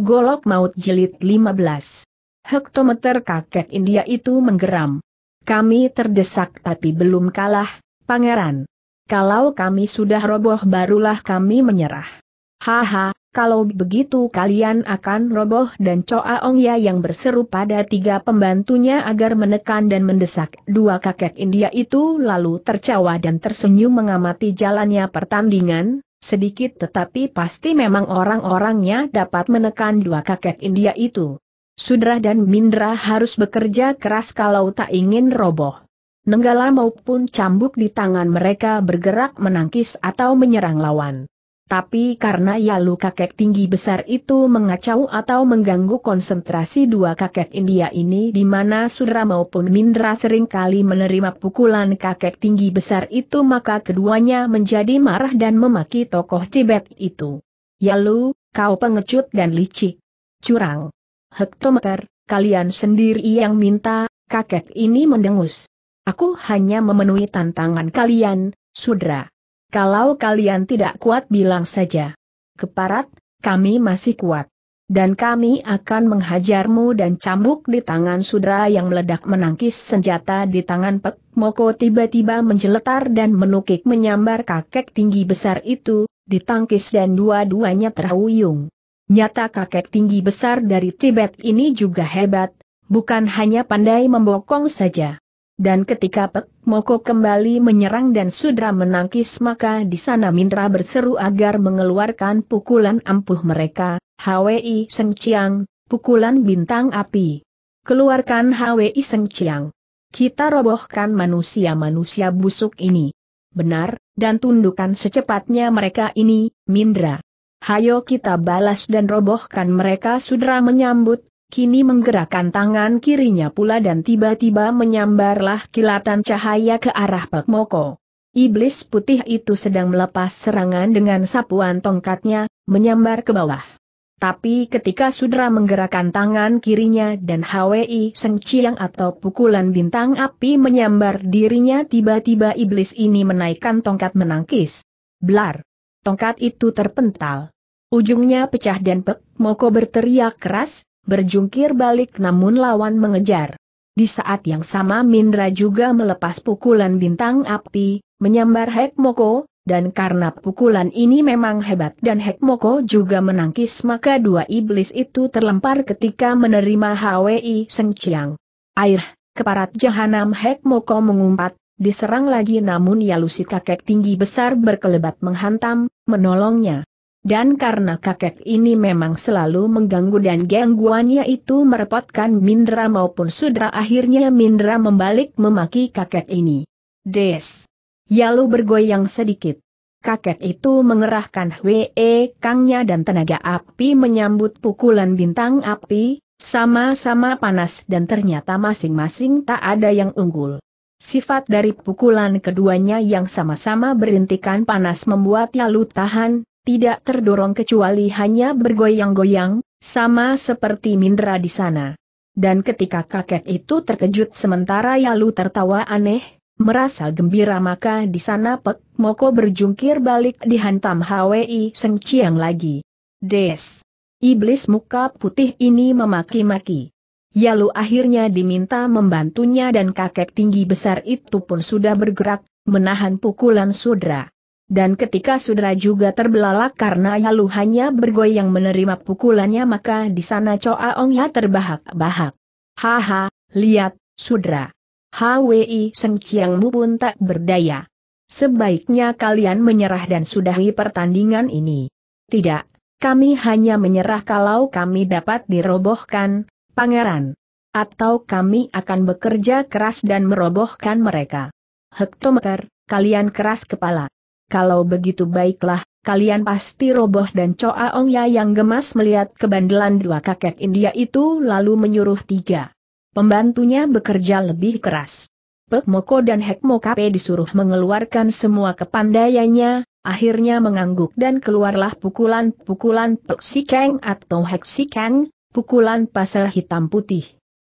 Golok Maut jelit 15. Hektometer kakek India itu menggeram. Kami terdesak tapi belum kalah, pangeran. Kalau kami sudah roboh barulah kami menyerah. Haha, kalau begitu kalian akan roboh dan coa ong ya yang berseru pada tiga pembantunya agar menekan dan mendesak dua kakek India itu lalu tercawa dan tersenyum mengamati jalannya pertandingan, Sedikit tetapi pasti memang orang-orangnya dapat menekan dua kakek India itu. Sudra dan Mindra harus bekerja keras kalau tak ingin roboh. Nenggala maupun cambuk di tangan mereka bergerak menangkis atau menyerang lawan tapi karena Yalu kakek tinggi besar itu mengacau atau mengganggu konsentrasi dua kakek India ini di mana Sudra maupun Mindra seringkali menerima pukulan kakek tinggi besar itu maka keduanya menjadi marah dan memaki tokoh Tibet itu. Yalu, kau pengecut dan licik. Curang. Hektometer, kalian sendiri yang minta, kakek ini mendengus. Aku hanya memenuhi tantangan kalian, Sudra. Kalau kalian tidak kuat bilang saja. Keparat, kami masih kuat. Dan kami akan menghajarmu dan cambuk di tangan sudra yang meledak menangkis senjata di tangan Pek Moko tiba-tiba menjeletar dan menukik menyambar kakek tinggi besar itu, ditangkis dan dua-duanya terhuyung. Nyata kakek tinggi besar dari Tibet ini juga hebat, bukan hanya pandai membokong saja. Dan ketika Pek Moko kembali menyerang dan Sudra menangkis maka di sana Mindra berseru agar mengeluarkan pukulan ampuh mereka, Hwi Seng Chiang, pukulan bintang api. Keluarkan Hwi Seng Chiang. Kita robohkan manusia-manusia busuk ini. Benar, dan tundukkan secepatnya mereka ini, Mindra. Hayo kita balas dan robohkan mereka Sudra menyambut kini menggerakkan tangan kirinya pula dan tiba-tiba menyambarlah kilatan cahaya ke arah Pak Moko. Iblis putih itu sedang melepas serangan dengan sapuan tongkatnya, menyambar ke bawah. Tapi ketika Sudra menggerakkan tangan kirinya dan HWI Seng Chiang atau pukulan bintang api menyambar dirinya tiba-tiba iblis ini menaikkan tongkat menangkis. Blar! Tongkat itu terpental. Ujungnya pecah dan Pek Moko berteriak keras, berjungkir balik namun lawan mengejar. Di saat yang sama Mindra juga melepas pukulan bintang api, menyambar Hek Moko, dan karena pukulan ini memang hebat dan Hek Moko juga menangkis maka dua iblis itu terlempar ketika menerima HWI Seng Air, keparat jahanam Hek Moko mengumpat, diserang lagi namun Yalusi kakek tinggi besar berkelebat menghantam, menolongnya. Dan karena kakek ini memang selalu mengganggu dan gangguannya itu merepotkan Mindra maupun Sudra akhirnya Mindra membalik memaki kakek ini. Des. Ya lu bergoyang sedikit. Kakek itu mengerahkan Hwe Kangnya dan tenaga api menyambut pukulan bintang api, sama-sama panas dan ternyata masing-masing tak ada yang unggul. Sifat dari pukulan keduanya yang sama-sama berintikan panas membuat Yalu tahan, tidak terdorong kecuali hanya bergoyang-goyang, sama seperti Mindra di sana. Dan ketika kakek itu terkejut sementara Yalu tertawa aneh, merasa gembira maka di sana Pek Moko berjungkir balik dihantam Hwi Seng Chiang lagi. Des! Iblis muka putih ini memaki-maki. Yalu akhirnya diminta membantunya dan kakek tinggi besar itu pun sudah bergerak, menahan pukulan sudra dan ketika Sudra juga terbelalak karena yalu hanya bergoyang menerima pukulannya maka di sana Coa Ong Ya terbahak-bahak. Haha, lihat, Sudra. HWI Seng Chiangmu pun tak berdaya. Sebaiknya kalian menyerah dan sudahi pertandingan ini. Tidak, kami hanya menyerah kalau kami dapat dirobohkan, pangeran atau kami akan bekerja keras dan merobohkan mereka. Hektometer, kalian keras kepala kalau begitu baiklah, kalian pasti roboh dan coa ong ya yang gemas melihat kebandelan dua kakek India itu lalu menyuruh tiga. Pembantunya bekerja lebih keras. Pek Moko dan Hek Mokape disuruh mengeluarkan semua kepandaiannya, akhirnya mengangguk dan keluarlah pukulan-pukulan Pek Sikeng atau Hek Sikeng, pukulan pasal hitam putih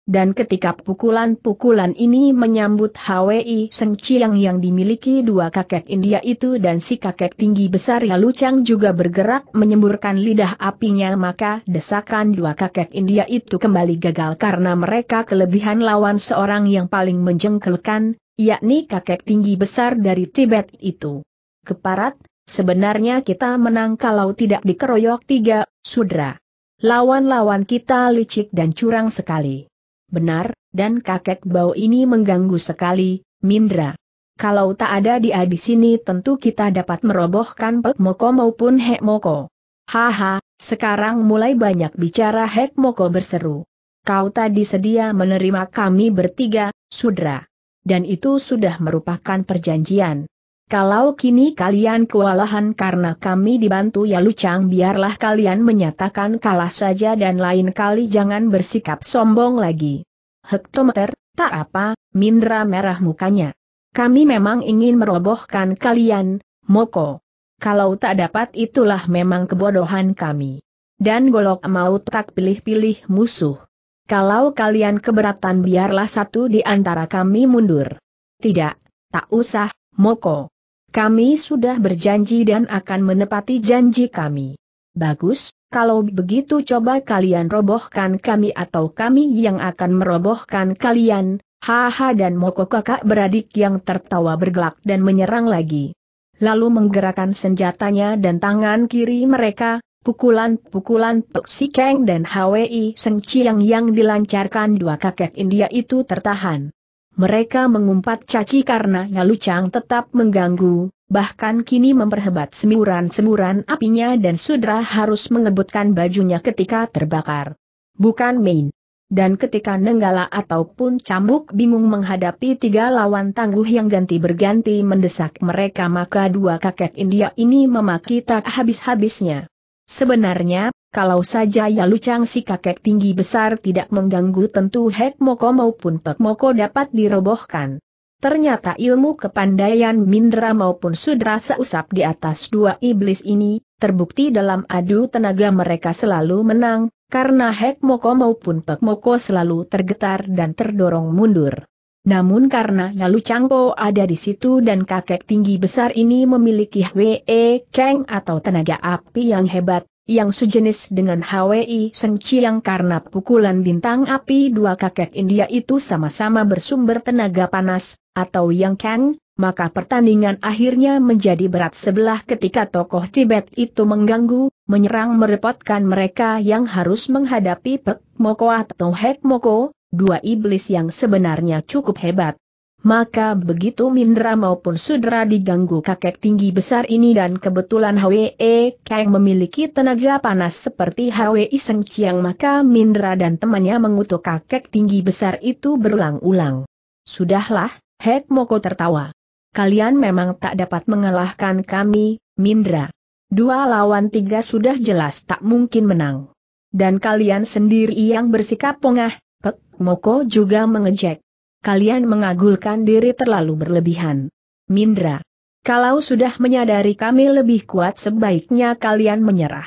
dan ketika pukulan-pukulan ini menyambut HWI Seng Chiang yang dimiliki dua kakek India itu dan si kakek tinggi besar Yalu Chang juga bergerak menyemburkan lidah apinya maka desakan dua kakek India itu kembali gagal karena mereka kelebihan lawan seorang yang paling menjengkelkan, yakni kakek tinggi besar dari Tibet itu. Keparat, sebenarnya kita menang kalau tidak dikeroyok tiga, sudra. Lawan-lawan kita licik dan curang sekali. Benar, dan kakek bau ini mengganggu sekali, Mindra. Kalau tak ada dia di sini tentu kita dapat merobohkan Pek Moko maupun Hek Moko. Haha, sekarang mulai banyak bicara Hek Moko berseru. Kau tadi sedia menerima kami bertiga, Sudra. Dan itu sudah merupakan perjanjian. Kalau kini kalian kewalahan karena kami dibantu ya lucang biarlah kalian menyatakan kalah saja dan lain kali jangan bersikap sombong lagi. Hektometer, tak apa, Mindra merah mukanya. Kami memang ingin merobohkan kalian, Moko. Kalau tak dapat itulah memang kebodohan kami. Dan golok mau tak pilih-pilih musuh. Kalau kalian keberatan biarlah satu di antara kami mundur. Tidak, tak usah, Moko. Kami sudah berjanji dan akan menepati janji kami. Bagus, kalau begitu coba kalian robohkan kami atau kami yang akan merobohkan kalian, haha dan moko kakak beradik yang tertawa bergelak dan menyerang lagi. Lalu menggerakkan senjatanya dan tangan kiri mereka, pukulan-pukulan Peksikeng dan Hwi Seng yang dilancarkan dua kakek India itu tertahan. Mereka mengumpat caci karena Yalu tetap mengganggu, bahkan kini memperhebat semburan-semburan apinya dan Sudra harus mengebutkan bajunya ketika terbakar. Bukan main. Dan ketika Nenggala ataupun Cambuk bingung menghadapi tiga lawan tangguh yang ganti berganti mendesak mereka maka dua kakek India ini memaki tak habis-habisnya. Sebenarnya, kalau saja Yalu si kakek tinggi besar tidak mengganggu tentu Hek Moko maupun Pek Moko dapat dirobohkan. Ternyata ilmu kepandaian Mindra maupun Sudra seusap di atas dua iblis ini, terbukti dalam adu tenaga mereka selalu menang, karena Hek Moko maupun Pek Moko selalu tergetar dan terdorong mundur. Namun karena Yalu Changpo ada di situ dan kakek tinggi besar ini memiliki Hwe Kang atau tenaga api yang hebat, yang sejenis dengan HWI Seng karena pukulan bintang api dua kakek India itu sama-sama bersumber tenaga panas, atau Yang Kang, maka pertandingan akhirnya menjadi berat sebelah ketika tokoh Tibet itu mengganggu, menyerang merepotkan mereka yang harus menghadapi Pek Moko atau Hek Moko, dua iblis yang sebenarnya cukup hebat maka begitu Mindra maupun Sudra diganggu kakek tinggi besar ini dan kebetulan Hwe Kang memiliki tenaga panas seperti Hwe Iseng Chiang maka Mindra dan temannya mengutuk kakek tinggi besar itu berulang-ulang. Sudahlah, Hek Moko tertawa. Kalian memang tak dapat mengalahkan kami, Mindra. Dua lawan tiga sudah jelas tak mungkin menang. Dan kalian sendiri yang bersikap pongah, Pek Moko juga mengejek kalian mengagulkan diri terlalu berlebihan. Mindra, kalau sudah menyadari kami lebih kuat sebaiknya kalian menyerah.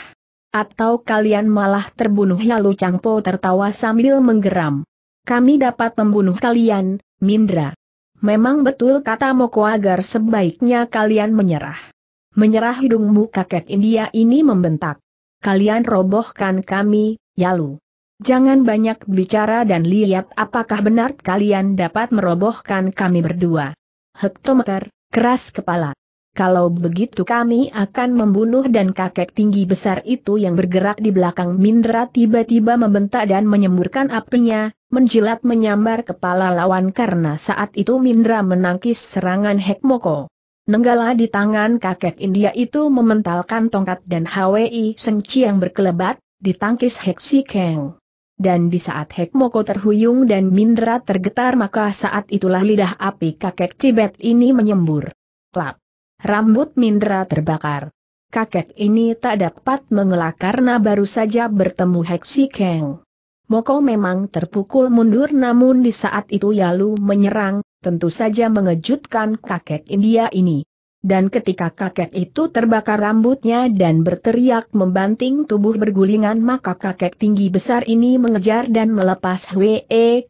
Atau kalian malah terbunuh lalu Changpo tertawa sambil menggeram. Kami dapat membunuh kalian, Mindra. Memang betul kata Moko agar sebaiknya kalian menyerah. Menyerah hidungmu kakek India ini membentak. Kalian robohkan kami, Yalu. Jangan banyak bicara dan lihat apakah benar kalian dapat merobohkan kami berdua. Hektometer, keras kepala. Kalau begitu kami akan membunuh dan kakek tinggi besar itu yang bergerak di belakang Mindra tiba-tiba membentak dan menyemburkan apinya, menjilat menyambar kepala lawan karena saat itu Mindra menangkis serangan Hekmoko. Nenggala di tangan kakek India itu mementalkan tongkat dan HWI Sengci yang berkelebat, ditangkis Heksi Keng dan di saat Moko terhuyung dan Mindra tergetar maka saat itulah lidah api kakek Tibet ini menyembur. Klap! Rambut Mindra terbakar. Kakek ini tak dapat mengelak karena baru saja bertemu Heksi Kang. Moko memang terpukul mundur namun di saat itu Yalu menyerang, tentu saja mengejutkan kakek India ini. Dan ketika kakek itu terbakar rambutnya dan berteriak membanting tubuh bergulingan maka kakek tinggi besar ini mengejar dan melepas we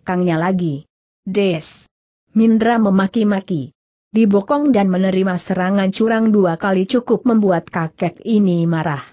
Kangnya lagi. Des. Mindra memaki-maki. Dibokong dan menerima serangan curang dua kali cukup membuat kakek ini marah.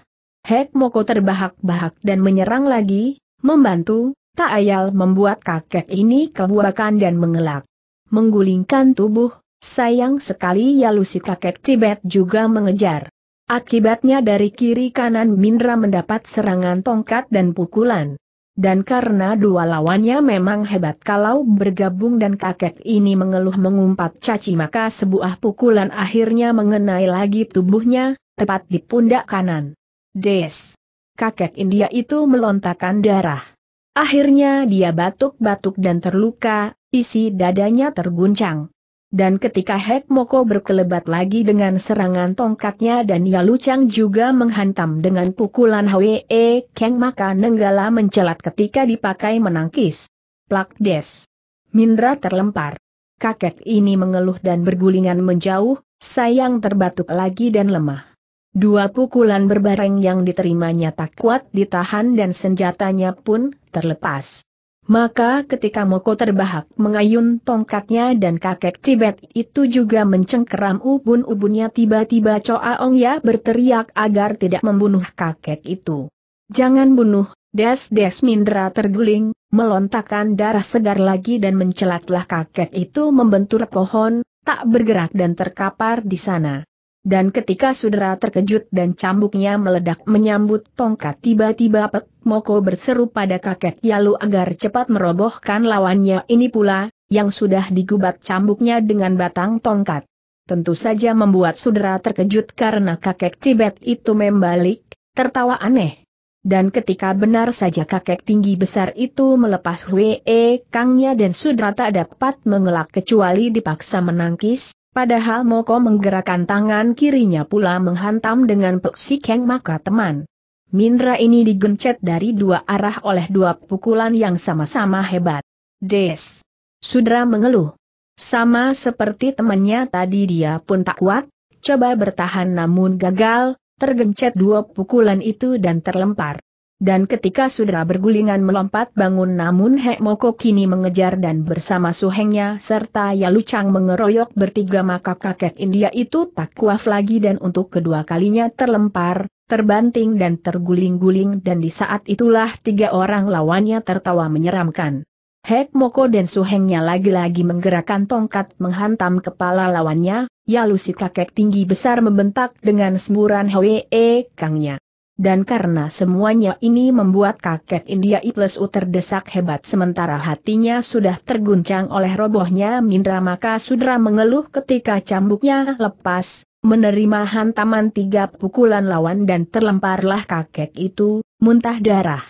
Hek Moko terbahak-bahak dan menyerang lagi, membantu, tak ayal membuat kakek ini kebuakan dan mengelak. Menggulingkan tubuh, Sayang sekali ya Lusi kakek Tibet juga mengejar. Akibatnya dari kiri kanan Mindra mendapat serangan tongkat dan pukulan. Dan karena dua lawannya memang hebat kalau bergabung dan kakek ini mengeluh mengumpat caci maka sebuah pukulan akhirnya mengenai lagi tubuhnya, tepat di pundak kanan. Des. Kakek India itu melontarkan darah. Akhirnya dia batuk-batuk dan terluka, isi dadanya terguncang. Dan ketika Hek Moko berkelebat lagi dengan serangan tongkatnya dan Yalu Chang juga menghantam dengan pukulan Hwe e Keng maka Nenggala mencelat ketika dipakai menangkis. Plak des. Mindra terlempar. Kakek ini mengeluh dan bergulingan menjauh, sayang terbatuk lagi dan lemah. Dua pukulan berbareng yang diterimanya tak kuat ditahan dan senjatanya pun terlepas. Maka ketika Moko terbahak mengayun tongkatnya dan kakek Tibet itu juga mencengkeram ubun-ubunnya tiba-tiba Choa Ong Ya berteriak agar tidak membunuh kakek itu. Jangan bunuh, Des Des Mindra terguling, melontakkan darah segar lagi dan mencelatlah kakek itu membentur pohon, tak bergerak dan terkapar di sana. Dan ketika Sudra terkejut dan cambuknya meledak menyambut tongkat tiba-tiba Pek Moko berseru pada kakek Yalu agar cepat merobohkan lawannya ini pula, yang sudah digubat cambuknya dengan batang tongkat. Tentu saja membuat Sudra terkejut karena kakek Tibet itu membalik, tertawa aneh. Dan ketika benar saja kakek tinggi besar itu melepas wee Kangnya dan Sudra tak dapat mengelak kecuali dipaksa menangkis, Padahal Moko menggerakkan tangan kirinya pula menghantam dengan peksi keng maka teman. Mindra ini digencet dari dua arah oleh dua pukulan yang sama-sama hebat. Des. Sudra mengeluh. Sama seperti temannya tadi dia pun tak kuat, coba bertahan namun gagal, tergencet dua pukulan itu dan terlempar. Dan ketika sudah bergulingan melompat bangun namun Hek Moko kini mengejar dan bersama suhengnya serta Yalucang mengeroyok bertiga maka kakek India itu tak kuaf lagi dan untuk kedua kalinya terlempar, terbanting dan terguling-guling dan di saat itulah tiga orang lawannya tertawa menyeramkan. Hek Moko dan suhengnya lagi-lagi menggerakkan tongkat menghantam kepala lawannya, Yalu si kakek tinggi besar membentak dengan semburan Hwee Kangnya dan karena semuanya ini membuat kakek India U terdesak hebat sementara hatinya sudah terguncang oleh robohnya Mindra maka Sudra mengeluh ketika cambuknya lepas, menerima hantaman tiga pukulan lawan dan terlemparlah kakek itu, muntah darah.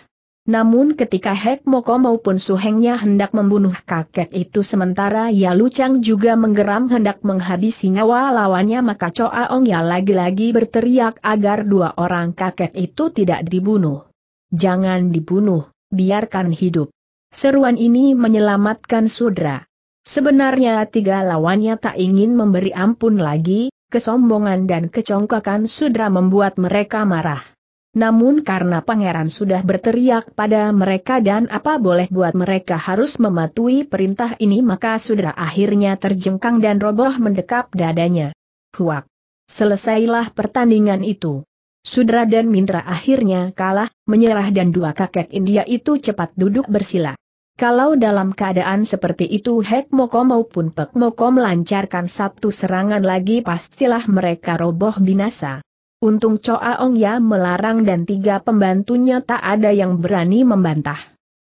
Namun ketika Hek Moko maupun Suhengnya hendak membunuh kakek itu sementara Ya Lucang juga menggeram hendak menghabisi nyawa lawannya maka Coa Ong Ya lagi-lagi berteriak agar dua orang kakek itu tidak dibunuh. Jangan dibunuh, biarkan hidup. Seruan ini menyelamatkan Sudra. Sebenarnya tiga lawannya tak ingin memberi ampun lagi, kesombongan dan kecongkakan Sudra membuat mereka marah. Namun karena pangeran sudah berteriak pada mereka dan apa boleh buat mereka harus mematuhi perintah ini maka sudah akhirnya terjengkang dan roboh mendekap dadanya. Huak! Selesailah pertandingan itu. Sudra dan Mindra akhirnya kalah, menyerah dan dua kakek India itu cepat duduk bersila. Kalau dalam keadaan seperti itu Hek Moko maupun Pek Moko melancarkan satu serangan lagi pastilah mereka roboh binasa. Untung Coa Ong Ya melarang dan tiga pembantunya tak ada yang berani membantah.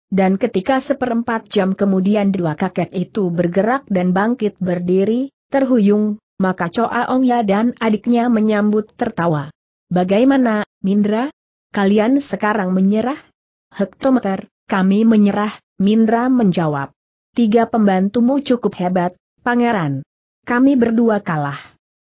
Dan ketika seperempat jam kemudian dua kakek itu bergerak dan bangkit berdiri, terhuyung, maka Coa Ong Ya dan adiknya menyambut tertawa. Bagaimana, Mindra? Kalian sekarang menyerah? Hektometer, kami menyerah, Mindra menjawab. Tiga pembantumu cukup hebat, pangeran. Kami berdua kalah.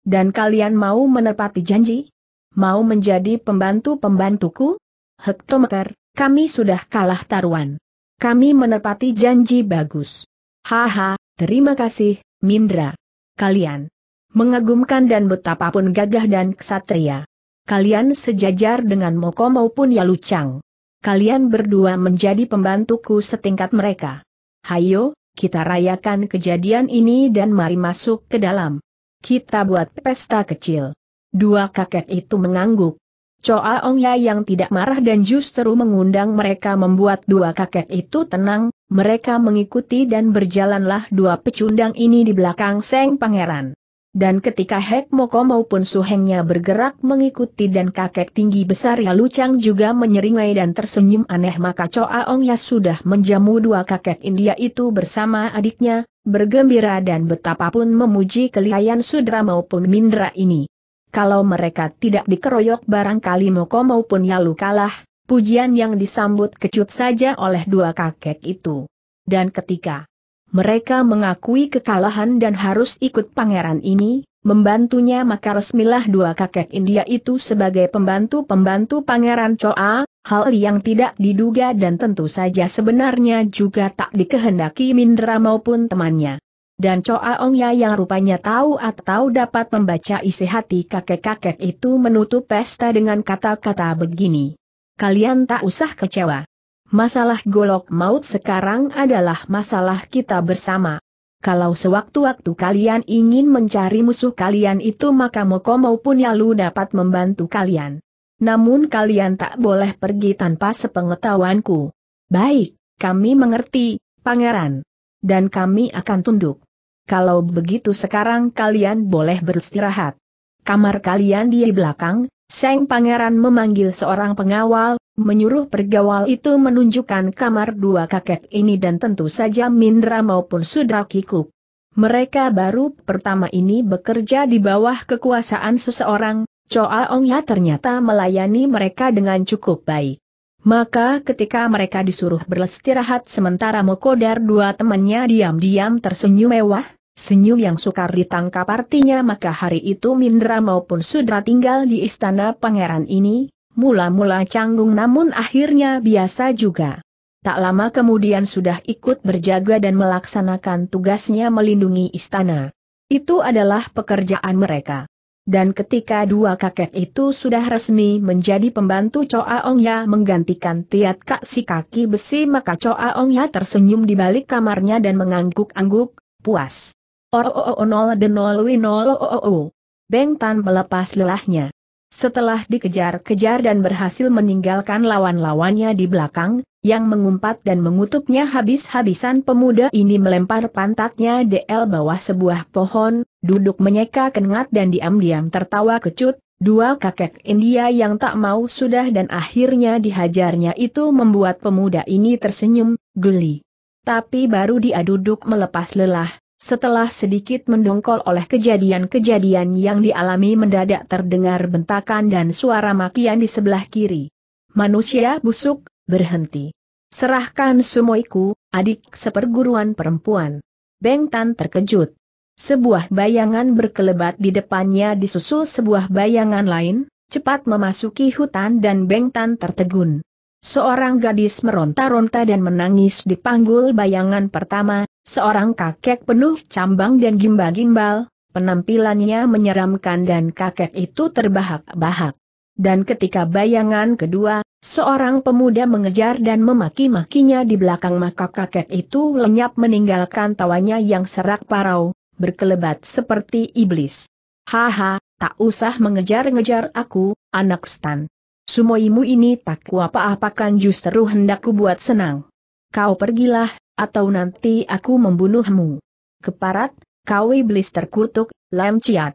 Dan kalian mau menepati janji? mau menjadi pembantu-pembantuku? Hektometer, kami sudah kalah taruhan. Kami menepati janji bagus. Haha, terima kasih, Mindra. Kalian mengagumkan dan betapapun gagah dan ksatria. Kalian sejajar dengan Moko maupun Yalucang. Kalian berdua menjadi pembantuku setingkat mereka. Hayo, kita rayakan kejadian ini dan mari masuk ke dalam. Kita buat pesta kecil. Dua kakek itu mengangguk. Choa Ongya yang tidak marah dan justru mengundang mereka membuat dua kakek itu tenang, mereka mengikuti dan berjalanlah dua pecundang ini di belakang Seng Pangeran. Dan ketika Hek Moko maupun Suhengnya bergerak mengikuti dan kakek tinggi besar lucang juga menyeringai dan tersenyum aneh maka Choa Ongya sudah menjamu dua kakek India itu bersama adiknya, bergembira dan betapapun memuji kelihayan Sudra maupun Mindra ini kalau mereka tidak dikeroyok barangkali Moko maupun Yalu kalah, pujian yang disambut kecut saja oleh dua kakek itu. Dan ketika mereka mengakui kekalahan dan harus ikut pangeran ini, membantunya maka resmilah dua kakek India itu sebagai pembantu-pembantu Pangeran Choa, hal yang tidak diduga dan tentu saja sebenarnya juga tak dikehendaki Mindra maupun temannya. Dan Choa Ongya yang rupanya tahu atau dapat membaca isi hati kakek-kakek itu menutup pesta dengan kata-kata begini. Kalian tak usah kecewa. Masalah golok maut sekarang adalah masalah kita bersama. Kalau sewaktu-waktu kalian ingin mencari musuh kalian itu maka Moko maupun Yalu dapat membantu kalian. Namun kalian tak boleh pergi tanpa sepengetahuanku. Baik, kami mengerti, pangeran. Dan kami akan tunduk kalau begitu sekarang kalian boleh beristirahat. Kamar kalian di belakang, Seng Pangeran memanggil seorang pengawal, menyuruh pergawal itu menunjukkan kamar dua kakek ini dan tentu saja Mindra maupun Sudraki Kikuk. Mereka baru pertama ini bekerja di bawah kekuasaan seseorang, Choa Ong Ya ternyata melayani mereka dengan cukup baik. Maka ketika mereka disuruh beristirahat sementara Mokodar dua temannya diam-diam tersenyum mewah, senyum yang sukar ditangkap artinya maka hari itu Mindra maupun Sudra tinggal di istana pangeran ini, mula-mula canggung namun akhirnya biasa juga. Tak lama kemudian sudah ikut berjaga dan melaksanakan tugasnya melindungi istana. Itu adalah pekerjaan mereka. Dan ketika dua kakek itu sudah resmi menjadi pembantu Choa Ong Ya menggantikan Tiat Kak si kaki besi maka Choa Ong Ya tersenyum di balik kamarnya dan mengangguk-angguk, puas. Oh oh oh oh nol de nol wi nol oh oh oh. Beng Tan melepas lelahnya. Setelah dikejar-kejar dan berhasil meninggalkan lawan-lawannya di belakang, yang mengumpat dan mengutuknya habis-habisan pemuda ini melempar pantatnya DL bawah sebuah pohon, duduk menyeka kengat dan diam-diam tertawa kecut, dua kakek India yang tak mau sudah dan akhirnya dihajarnya itu membuat pemuda ini tersenyum, geli. Tapi baru dia duduk melepas lelah, setelah sedikit mendongkol oleh kejadian-kejadian yang dialami mendadak terdengar bentakan dan suara makian di sebelah kiri. Manusia busuk, berhenti. Serahkan sumoiku, adik seperguruan perempuan. Beng Tan terkejut. Sebuah bayangan berkelebat di depannya disusul sebuah bayangan lain, cepat memasuki hutan dan Beng Tan tertegun. Seorang gadis meronta-ronta dan menangis di panggul bayangan pertama, Seorang kakek penuh cambang dan gimbal-gimbal, penampilannya menyeramkan dan kakek itu terbahak-bahak. Dan ketika bayangan kedua, seorang pemuda mengejar dan memaki-makinya di belakang maka kakek itu lenyap meninggalkan tawanya yang serak parau, berkelebat seperti iblis. Haha, tak usah mengejar-ngejar aku, anak stan. Sumoimu ini tak kuapa apa-apakan justru hendakku buat senang. Kau pergilah, atau nanti aku membunuhmu. Keparat, kau iblis terkutuk, lem ciat.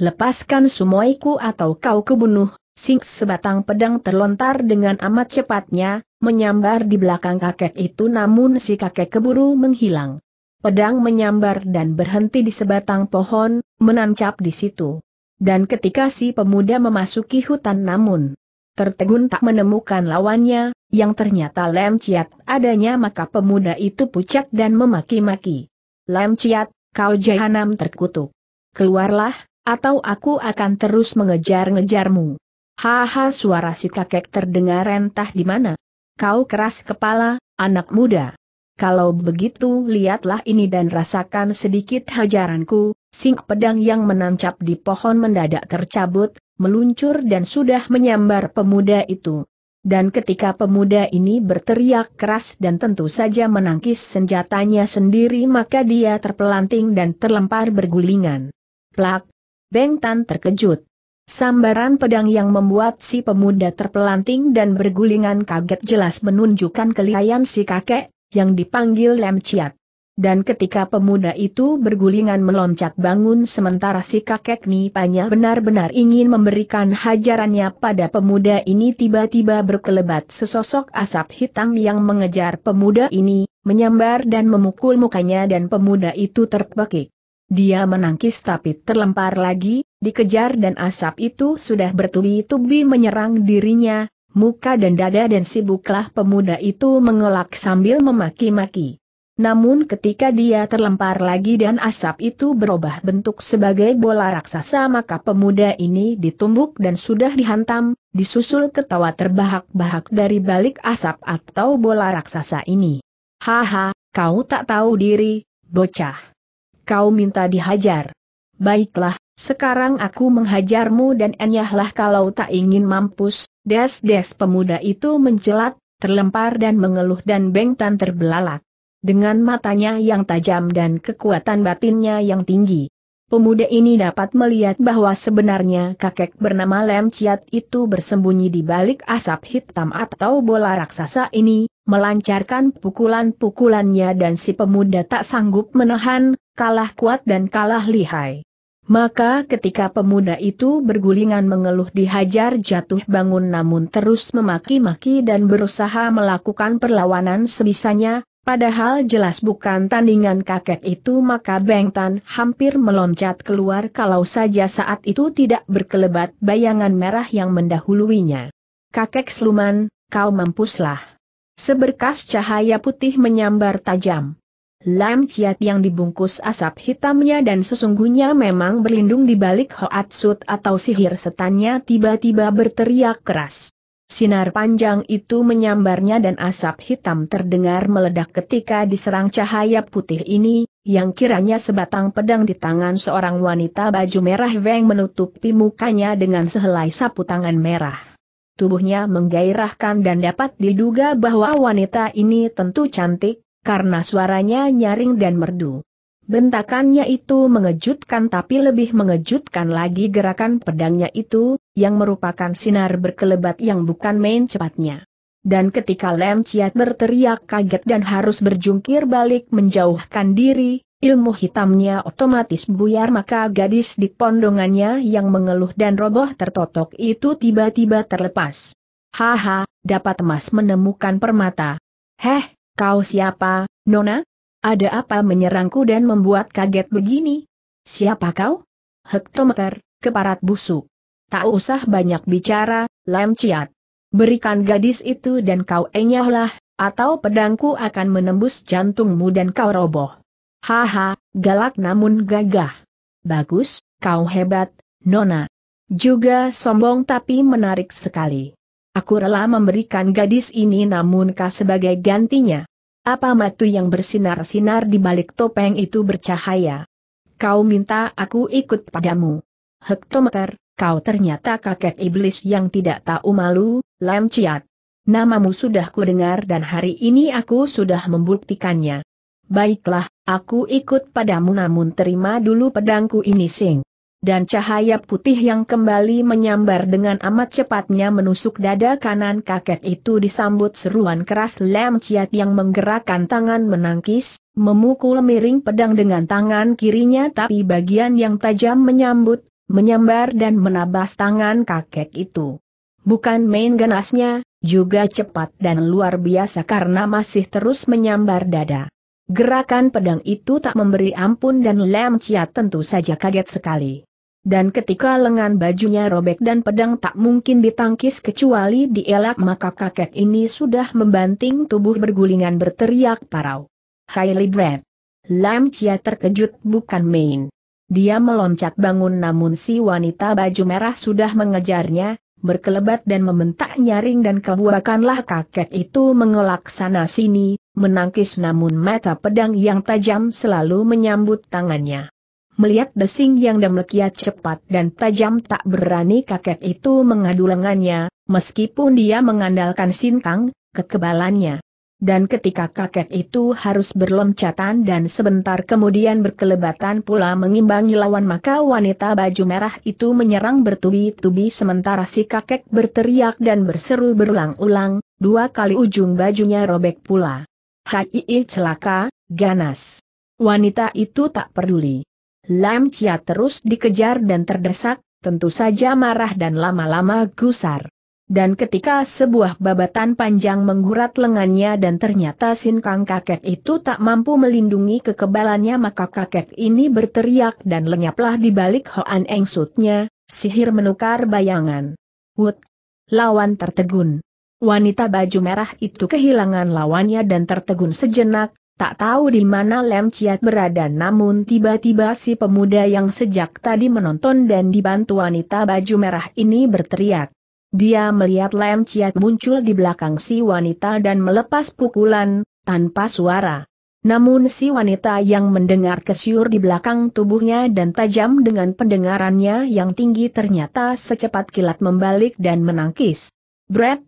Lepaskan sumoiku atau kau kebunuh, sing sebatang pedang terlontar dengan amat cepatnya, menyambar di belakang kakek itu namun si kakek keburu menghilang. Pedang menyambar dan berhenti di sebatang pohon, menancap di situ. Dan ketika si pemuda memasuki hutan namun, tertegun tak menemukan lawannya, yang ternyata Lem Ciat adanya maka pemuda itu pucat dan memaki-maki. Lem Ciat, kau jahanam terkutuk. Keluarlah, atau aku akan terus mengejar-ngejarmu. Haha suara si kakek terdengar entah di mana. Kau keras kepala, anak muda. Kalau begitu lihatlah ini dan rasakan sedikit hajaranku, sing pedang yang menancap di pohon mendadak tercabut, meluncur dan sudah menyambar pemuda itu. Dan ketika pemuda ini berteriak keras dan tentu saja menangkis senjatanya sendiri maka dia terpelanting dan terlempar bergulingan. Plak! Beng Tan terkejut. Sambaran pedang yang membuat si pemuda terpelanting dan bergulingan kaget jelas menunjukkan kelihayan si kakek, yang dipanggil Lem Ciat. Dan ketika pemuda itu bergulingan meloncat bangun sementara si kakek nipanya benar-benar ingin memberikan hajarannya pada pemuda ini tiba-tiba berkelebat sesosok asap hitam yang mengejar pemuda ini, menyambar dan memukul mukanya dan pemuda itu terpekik. Dia menangkis tapi terlempar lagi, dikejar dan asap itu sudah bertubi-tubi menyerang dirinya, muka dan dada dan sibuklah pemuda itu mengelak sambil memaki-maki. Namun ketika dia terlempar lagi dan asap itu berubah bentuk sebagai bola raksasa maka pemuda ini ditumbuk dan sudah dihantam, disusul ketawa terbahak-bahak dari balik asap atau bola raksasa ini. Haha, kau tak tahu diri, bocah. Kau minta dihajar. Baiklah, sekarang aku menghajarmu dan enyahlah kalau tak ingin mampus, des-des pemuda itu mencelat, terlempar dan mengeluh dan bengtan terbelalak dengan matanya yang tajam dan kekuatan batinnya yang tinggi. Pemuda ini dapat melihat bahwa sebenarnya kakek bernama Lem Ciat itu bersembunyi di balik asap hitam atau bola raksasa ini, melancarkan pukulan-pukulannya dan si pemuda tak sanggup menahan, kalah kuat dan kalah lihai. Maka ketika pemuda itu bergulingan mengeluh dihajar jatuh bangun namun terus memaki-maki dan berusaha melakukan perlawanan sebisanya, Padahal jelas bukan tandingan kakek itu maka Beng Tan hampir meloncat keluar kalau saja saat itu tidak berkelebat bayangan merah yang mendahuluinya. Kakek Sluman, kau mampuslah. Seberkas cahaya putih menyambar tajam. Lam Ciat yang dibungkus asap hitamnya dan sesungguhnya memang berlindung di balik hoatsut atau sihir setannya tiba-tiba berteriak keras. Sinar panjang itu menyambarnya dan asap hitam terdengar meledak ketika diserang cahaya putih ini, yang kiranya sebatang pedang di tangan seorang wanita baju merah Weng menutupi mukanya dengan sehelai sapu tangan merah. Tubuhnya menggairahkan dan dapat diduga bahwa wanita ini tentu cantik, karena suaranya nyaring dan merdu. Bentakannya itu mengejutkan tapi lebih mengejutkan lagi gerakan pedangnya itu, yang merupakan sinar berkelebat yang bukan main cepatnya. Dan ketika Lem Chiat berteriak kaget dan harus berjungkir balik menjauhkan diri, ilmu hitamnya otomatis buyar maka gadis di pondongannya yang mengeluh dan roboh tertotok itu tiba-tiba terlepas. Haha, dapat emas menemukan permata. Heh, kau siapa, Nona? Ada apa menyerangku dan membuat kaget begini? Siapa kau? Hektometer, keparat busuk. Tak usah banyak bicara, Lam Ciat. Berikan gadis itu dan kau enyahlah, atau pedangku akan menembus jantungmu dan kau roboh. Haha, galak namun gagah. Bagus, kau hebat, Nona. Juga sombong tapi menarik sekali. Aku rela memberikan gadis ini namun kau sebagai gantinya. Apa matu yang bersinar-sinar di balik topeng itu bercahaya? Kau minta aku ikut padamu. Hektometer, kau ternyata kakek iblis yang tidak tahu malu, Lam Chiat. Namamu sudah kudengar dan hari ini aku sudah membuktikannya. Baiklah, aku ikut padamu namun terima dulu pedangku ini sing. Dan cahaya putih yang kembali menyambar dengan amat cepatnya menusuk dada kanan kakek itu disambut seruan keras Lam Chiat yang menggerakkan tangan menangkis, memukul miring pedang dengan tangan kirinya tapi bagian yang tajam menyambut menyambar dan menabas tangan kakek itu. Bukan main ganasnya, juga cepat dan luar biasa karena masih terus menyambar dada. Gerakan pedang itu tak memberi ampun dan Lam Chia tentu saja kaget sekali. Dan ketika lengan bajunya robek dan pedang tak mungkin ditangkis kecuali dielak maka kakek ini sudah membanting tubuh bergulingan berteriak parau. Highly bred. Lam Chia terkejut bukan main. Dia meloncat bangun namun si wanita baju merah sudah mengejarnya, berkelebat dan membentak nyaring dan kebuakanlah kakek itu mengelak sana sini, menangkis namun mata pedang yang tajam selalu menyambut tangannya. Melihat desing yang demikian cepat dan tajam tak berani kakek itu mengadu lengannya, meskipun dia mengandalkan sinkang, kekebalannya dan ketika kakek itu harus berloncatan dan sebentar kemudian berkelebatan pula mengimbangi lawan maka wanita baju merah itu menyerang bertubi-tubi sementara si kakek berteriak dan berseru berulang-ulang, dua kali ujung bajunya robek pula. Hai celaka, ganas. Wanita itu tak peduli. Lam Chia terus dikejar dan terdesak, tentu saja marah dan lama-lama gusar dan ketika sebuah babatan panjang menggurat lengannya dan ternyata Kang kakek itu tak mampu melindungi kekebalannya maka kakek ini berteriak dan lenyaplah di balik Hoan Eng Sutnya, sihir menukar bayangan. Wut! Lawan tertegun. Wanita baju merah itu kehilangan lawannya dan tertegun sejenak, tak tahu di mana Lem Chiat berada namun tiba-tiba si pemuda yang sejak tadi menonton dan dibantu wanita baju merah ini berteriak. Dia melihat Lem Chiat muncul di belakang si wanita dan melepas pukulan, tanpa suara. Namun si wanita yang mendengar kesyur di belakang tubuhnya dan tajam dengan pendengarannya yang tinggi ternyata secepat kilat membalik dan menangkis. Brett,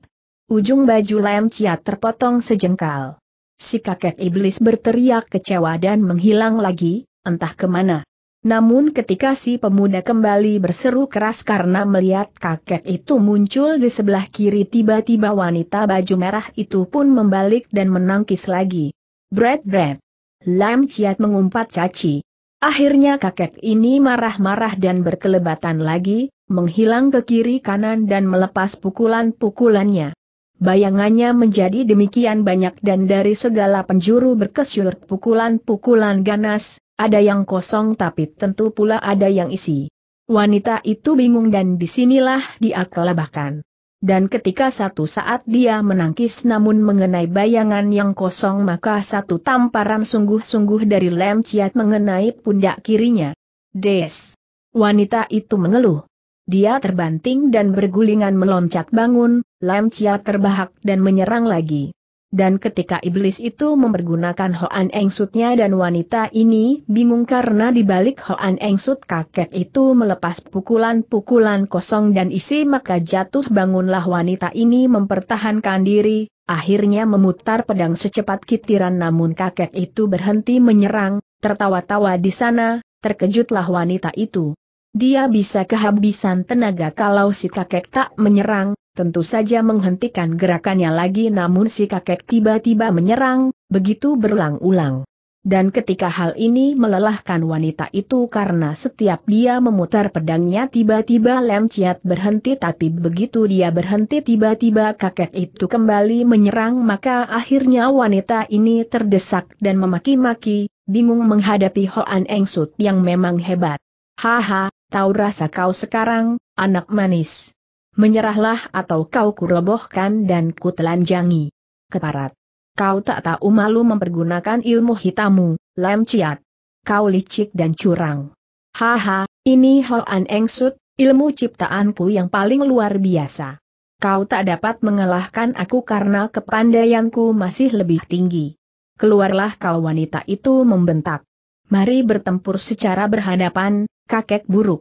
ujung baju lem ciat terpotong sejengkal. Si kakek iblis berteriak kecewa dan menghilang lagi, entah kemana. Namun ketika si pemuda kembali berseru keras karena melihat kakek itu muncul di sebelah kiri tiba-tiba wanita baju merah itu pun membalik dan menangkis lagi. Bread bread. Lam Ciat mengumpat caci. Akhirnya kakek ini marah-marah dan berkelebatan lagi, menghilang ke kiri kanan dan melepas pukulan-pukulannya. Bayangannya menjadi demikian banyak dan dari segala penjuru berkesyur pukulan-pukulan ganas, ada yang kosong tapi tentu pula ada yang isi. Wanita itu bingung dan disinilah dia kelabakan. Dan ketika satu saat dia menangkis namun mengenai bayangan yang kosong maka satu tamparan sungguh-sungguh dari lem ciat mengenai pundak kirinya. Des. Wanita itu mengeluh. Dia terbanting dan bergulingan meloncat bangun, lem ciat terbahak dan menyerang lagi. Dan ketika iblis itu mempergunakan Hoan Engsutnya dan wanita ini bingung karena di balik Hoan Engsut kakek itu melepas pukulan-pukulan kosong dan isi maka jatuh bangunlah wanita ini mempertahankan diri, akhirnya memutar pedang secepat kitiran namun kakek itu berhenti menyerang, tertawa-tawa di sana, terkejutlah wanita itu. Dia bisa kehabisan tenaga kalau si kakek tak menyerang, tentu saja menghentikan gerakannya lagi namun si kakek tiba-tiba menyerang, begitu berulang-ulang. Dan ketika hal ini melelahkan wanita itu karena setiap dia memutar pedangnya tiba-tiba Lem Ciat berhenti tapi begitu dia berhenti tiba-tiba kakek itu kembali menyerang maka akhirnya wanita ini terdesak dan memaki-maki, bingung menghadapi Hoan Eng Sut yang memang hebat. Haha, tahu rasa kau sekarang, anak manis. Menyerahlah atau kau kurobohkan dan kutelanjangi. Keparat. Kau tak tahu malu mempergunakan ilmu hitammu, lem ciat. Kau licik dan curang. Haha, ini Hoan Eng ilmu ciptaanku yang paling luar biasa. Kau tak dapat mengalahkan aku karena kepandaianku masih lebih tinggi. Keluarlah kau wanita itu membentak. Mari bertempur secara berhadapan, kakek buruk.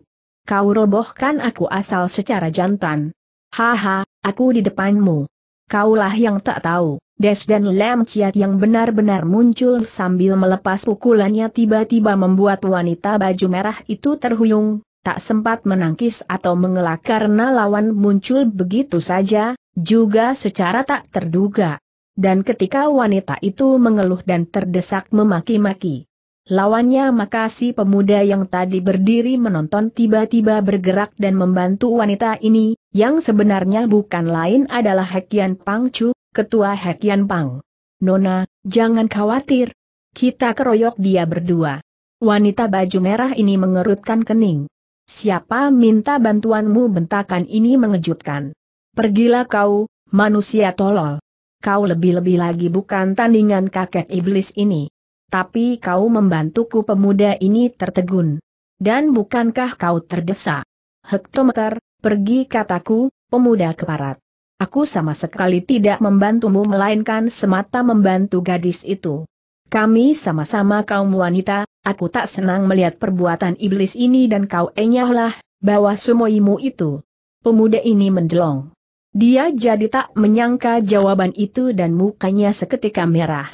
Kau robohkan aku asal secara jantan. Haha, aku di depanmu. Kaulah yang tak tahu. Des dan Lam Ciat yang benar-benar muncul sambil melepas pukulannya tiba-tiba membuat wanita baju merah itu terhuyung, tak sempat menangkis atau mengelak karena lawan muncul begitu saja, juga secara tak terduga. Dan ketika wanita itu mengeluh dan terdesak memaki-maki, Lawannya maka si pemuda yang tadi berdiri menonton tiba-tiba bergerak dan membantu wanita ini, yang sebenarnya bukan lain adalah Hekian Chu, ketua Hekian Pang. Nona, jangan khawatir. Kita keroyok dia berdua. Wanita baju merah ini mengerutkan kening. Siapa minta bantuanmu bentakan ini mengejutkan. Pergilah kau, manusia tolol. Kau lebih-lebih lagi bukan tandingan kakek iblis ini tapi kau membantuku pemuda ini tertegun. Dan bukankah kau terdesak? Hektometer, pergi kataku, pemuda keparat. Aku sama sekali tidak membantumu melainkan semata membantu gadis itu. Kami sama-sama kaum wanita, aku tak senang melihat perbuatan iblis ini dan kau enyahlah, bawa sumoimu itu. Pemuda ini mendelong. Dia jadi tak menyangka jawaban itu dan mukanya seketika merah.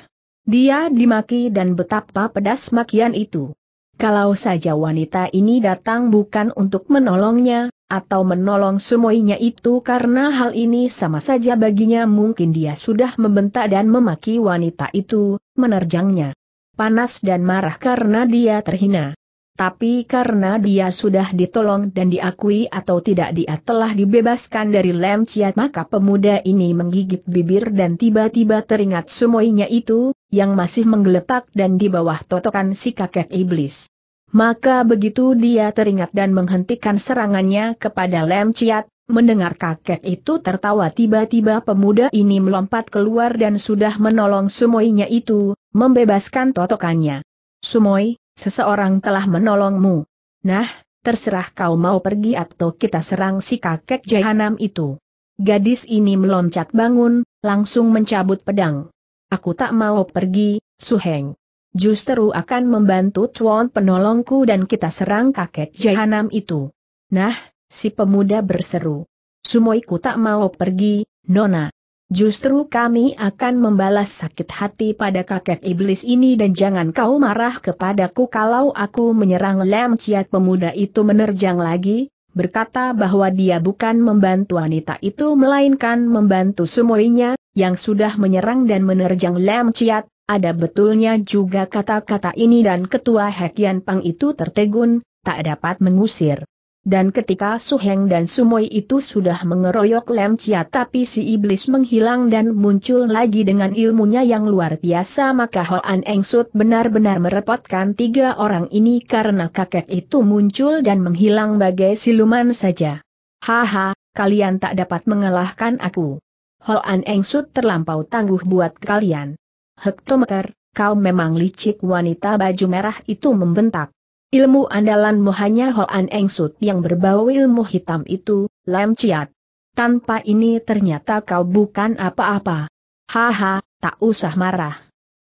Dia dimaki dan betapa pedas makian itu. Kalau saja wanita ini datang bukan untuk menolongnya, atau menolong semuanya itu karena hal ini sama saja baginya mungkin dia sudah membentak dan memaki wanita itu, menerjangnya. Panas dan marah karena dia terhina. Tapi karena dia sudah ditolong dan diakui atau tidak dia telah dibebaskan dari lem ciat maka pemuda ini menggigit bibir dan tiba-tiba teringat semuanya itu, yang masih menggeletak dan di bawah totokan si kakek iblis. Maka begitu dia teringat dan menghentikan serangannya kepada Lem Ciat, mendengar kakek itu tertawa tiba-tiba pemuda ini melompat keluar dan sudah menolong sumoinya itu, membebaskan totokannya. Sumoi, seseorang telah menolongmu. Nah, terserah kau mau pergi atau kita serang si kakek jahanam itu. Gadis ini meloncat bangun, langsung mencabut pedang. Aku tak mau pergi, Su Heng. Justru akan membantu Chuan penolongku dan kita serang kakek jahanam itu. Nah, si pemuda berseru. Sumoiku tak mau pergi, Nona. Justru kami akan membalas sakit hati pada kakek iblis ini dan jangan kau marah kepadaku kalau aku menyerang lem ciat pemuda itu menerjang lagi, berkata bahwa dia bukan membantu wanita itu melainkan membantu semuanya, yang sudah menyerang dan menerjang Lam Chiat, ada betulnya juga kata-kata ini dan ketua Hekian Pang itu tertegun, tak dapat mengusir. Dan ketika Su Heng dan Sumoy itu sudah mengeroyok Lam Chiat tapi si iblis menghilang dan muncul lagi dengan ilmunya yang luar biasa maka Hoan Eng Sut benar-benar merepotkan tiga orang ini karena kakek itu muncul dan menghilang bagai siluman saja. Haha, kalian tak dapat mengalahkan aku. Hoan Engsut terlampau tangguh buat kalian. Hektometer, kau memang licik wanita baju merah itu membentak. Ilmu andalanmu hanya Hoan Engsut yang berbau ilmu hitam itu, Lam Ciat. Tanpa ini ternyata kau bukan apa-apa. Haha, tak usah marah.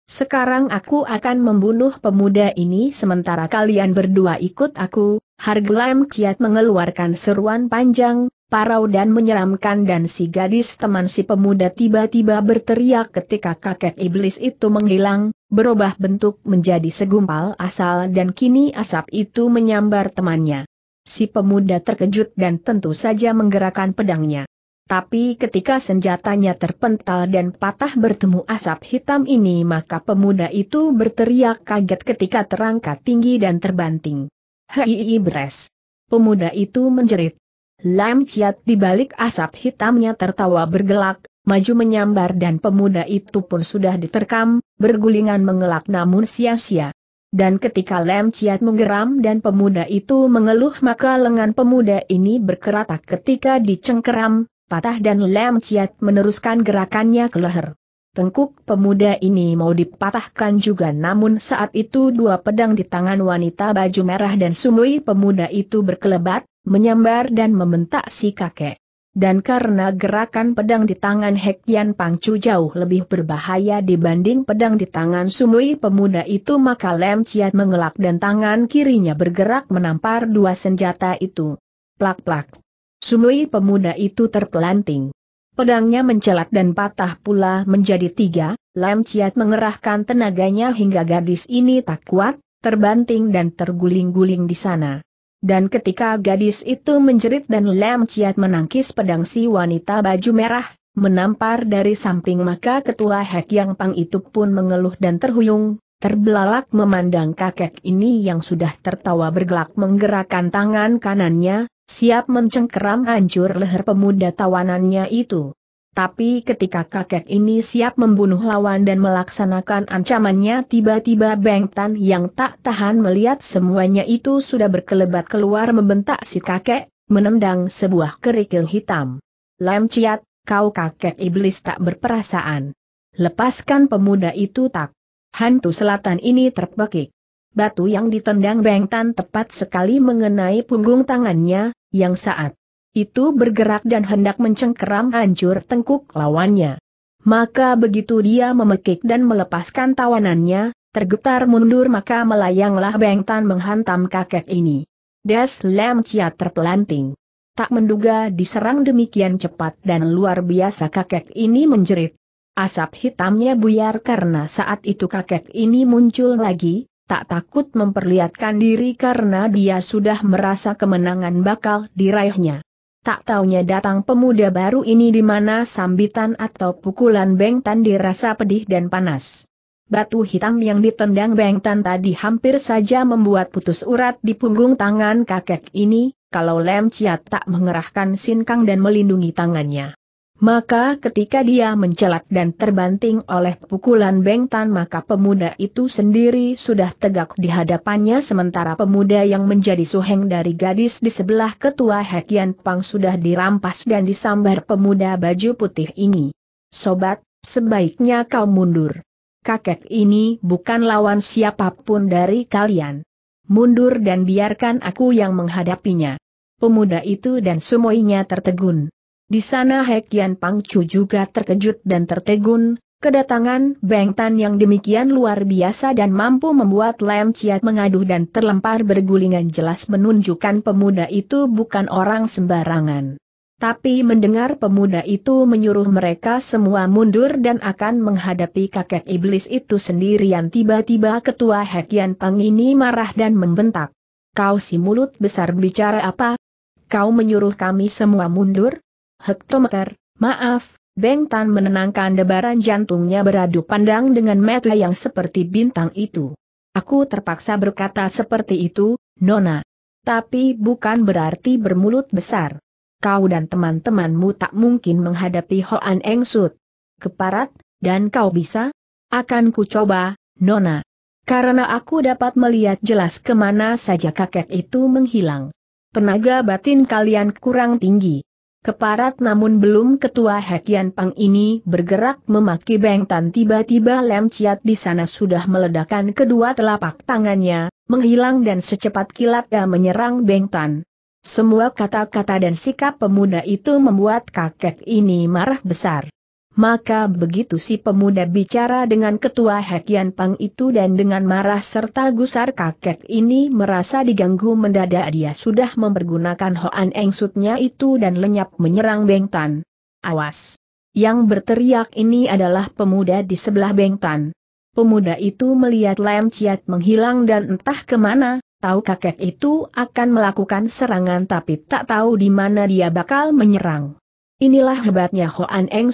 Sekarang aku akan membunuh pemuda ini sementara kalian berdua ikut aku, Harglam Ciat mengeluarkan seruan panjang, parau dan menyeramkan dan si gadis teman si pemuda tiba-tiba berteriak ketika kakek iblis itu menghilang, berubah bentuk menjadi segumpal asal dan kini asap itu menyambar temannya. Si pemuda terkejut dan tentu saja menggerakkan pedangnya. Tapi ketika senjatanya terpental dan patah bertemu asap hitam ini maka pemuda itu berteriak kaget ketika terangkat tinggi dan terbanting. Hei bres. Pemuda itu menjerit. Lam Ciat di balik asap hitamnya tertawa bergelak, maju menyambar dan pemuda itu pun sudah diterkam, bergulingan mengelak namun sia-sia. Dan ketika Lam Ciat menggeram dan pemuda itu mengeluh maka lengan pemuda ini berkeratak ketika dicengkeram, patah dan Lam Ciat meneruskan gerakannya ke leher. Tengkuk pemuda ini mau dipatahkan juga namun saat itu dua pedang di tangan wanita baju merah dan sumui pemuda itu berkelebat, menyambar dan membentak si kakek. Dan karena gerakan pedang di tangan Hekian Pangcu jauh lebih berbahaya dibanding pedang di tangan Sumui pemuda itu maka Lem Ciat mengelak dan tangan kirinya bergerak menampar dua senjata itu. Plak-plak. Sumui pemuda itu terpelanting. Pedangnya mencelat dan patah pula menjadi tiga, Lem Ciat mengerahkan tenaganya hingga gadis ini tak kuat, terbanting dan terguling-guling di sana. Dan ketika gadis itu menjerit dan Lam Chiat menangkis pedang si wanita baju merah, menampar dari samping maka ketua Hek Yang Pang itu pun mengeluh dan terhuyung, terbelalak memandang kakek ini yang sudah tertawa bergelak menggerakkan tangan kanannya, siap mencengkeram hancur leher pemuda tawanannya itu. Tapi ketika kakek ini siap membunuh lawan dan melaksanakan ancamannya tiba-tiba Beng Tan yang tak tahan melihat semuanya itu sudah berkelebat keluar membentak si kakek, menendang sebuah kerikil hitam. Lem Ciat, kau kakek iblis tak berperasaan. Lepaskan pemuda itu tak. Hantu selatan ini terbekik. Batu yang ditendang Beng Tan tepat sekali mengenai punggung tangannya, yang saat itu bergerak dan hendak mencengkeram hancur tengkuk lawannya. Maka begitu dia memekik dan melepaskan tawanannya, tergetar mundur maka melayanglah Bengtan menghantam kakek ini. Des Lam Chia terpelanting. Tak menduga diserang demikian cepat dan luar biasa kakek ini menjerit. Asap hitamnya buyar karena saat itu kakek ini muncul lagi, tak takut memperlihatkan diri karena dia sudah merasa kemenangan bakal diraihnya. Tak taunya datang pemuda baru ini di mana sambitan atau pukulan Bengtan dirasa pedih dan panas. Batu hitam yang ditendang Bengtan tadi hampir saja membuat putus urat di punggung tangan kakek ini, kalau Lem Ciat tak mengerahkan sinkang dan melindungi tangannya. Maka ketika dia mencelak dan terbanting oleh pukulan bengtan maka pemuda itu sendiri sudah tegak di hadapannya sementara pemuda yang menjadi suheng dari gadis di sebelah ketua Hekian Pang sudah dirampas dan disambar pemuda baju putih ini. Sobat, sebaiknya kau mundur. Kakek ini bukan lawan siapapun dari kalian. Mundur dan biarkan aku yang menghadapinya. Pemuda itu dan semuanya tertegun. Di sana Pang Pangcu juga terkejut dan tertegun, kedatangan Beng Tan yang demikian luar biasa dan mampu membuat Lam Chiat mengaduh dan terlempar bergulingan jelas menunjukkan pemuda itu bukan orang sembarangan. Tapi mendengar pemuda itu menyuruh mereka semua mundur dan akan menghadapi kakek iblis itu sendirian tiba-tiba ketua Yan Pang ini marah dan membentak. Kau si mulut besar bicara apa? Kau menyuruh kami semua mundur? hektometer, maaf, Beng Tan menenangkan debaran jantungnya beradu pandang dengan mata yang seperti bintang itu. Aku terpaksa berkata seperti itu, Nona. Tapi bukan berarti bermulut besar. Kau dan teman-temanmu tak mungkin menghadapi Hoan Eng Sut. Keparat, dan kau bisa? Akan ku coba, Nona. Karena aku dapat melihat jelas kemana saja kakek itu menghilang. Tenaga batin kalian kurang tinggi. Keparat namun belum ketua Hekian Pang ini bergerak memaki Bengtan. tiba-tiba Lem Ciat di sana sudah meledakkan kedua telapak tangannya, menghilang dan secepat kilat ia menyerang Bengtan. Semua kata-kata dan sikap pemuda itu membuat kakek ini marah besar. Maka begitu si pemuda bicara dengan ketua Hekian Pang itu dan dengan marah serta gusar kakek ini merasa diganggu mendadak dia sudah mempergunakan Hoan Eng itu dan lenyap menyerang Bengtan. Awas! Yang berteriak ini adalah pemuda di sebelah Bengtan. Pemuda itu melihat Lam Ciat menghilang dan entah kemana, tahu kakek itu akan melakukan serangan tapi tak tahu di mana dia bakal menyerang. Inilah hebatnya Hoan Eng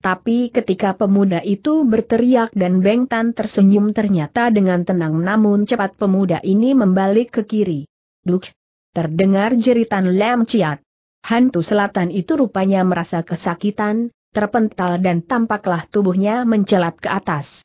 tapi ketika pemuda itu berteriak dan Beng Tan tersenyum ternyata dengan tenang namun cepat pemuda ini membalik ke kiri. Duk! Terdengar jeritan Lam Ciat. Hantu selatan itu rupanya merasa kesakitan, terpental dan tampaklah tubuhnya mencelat ke atas.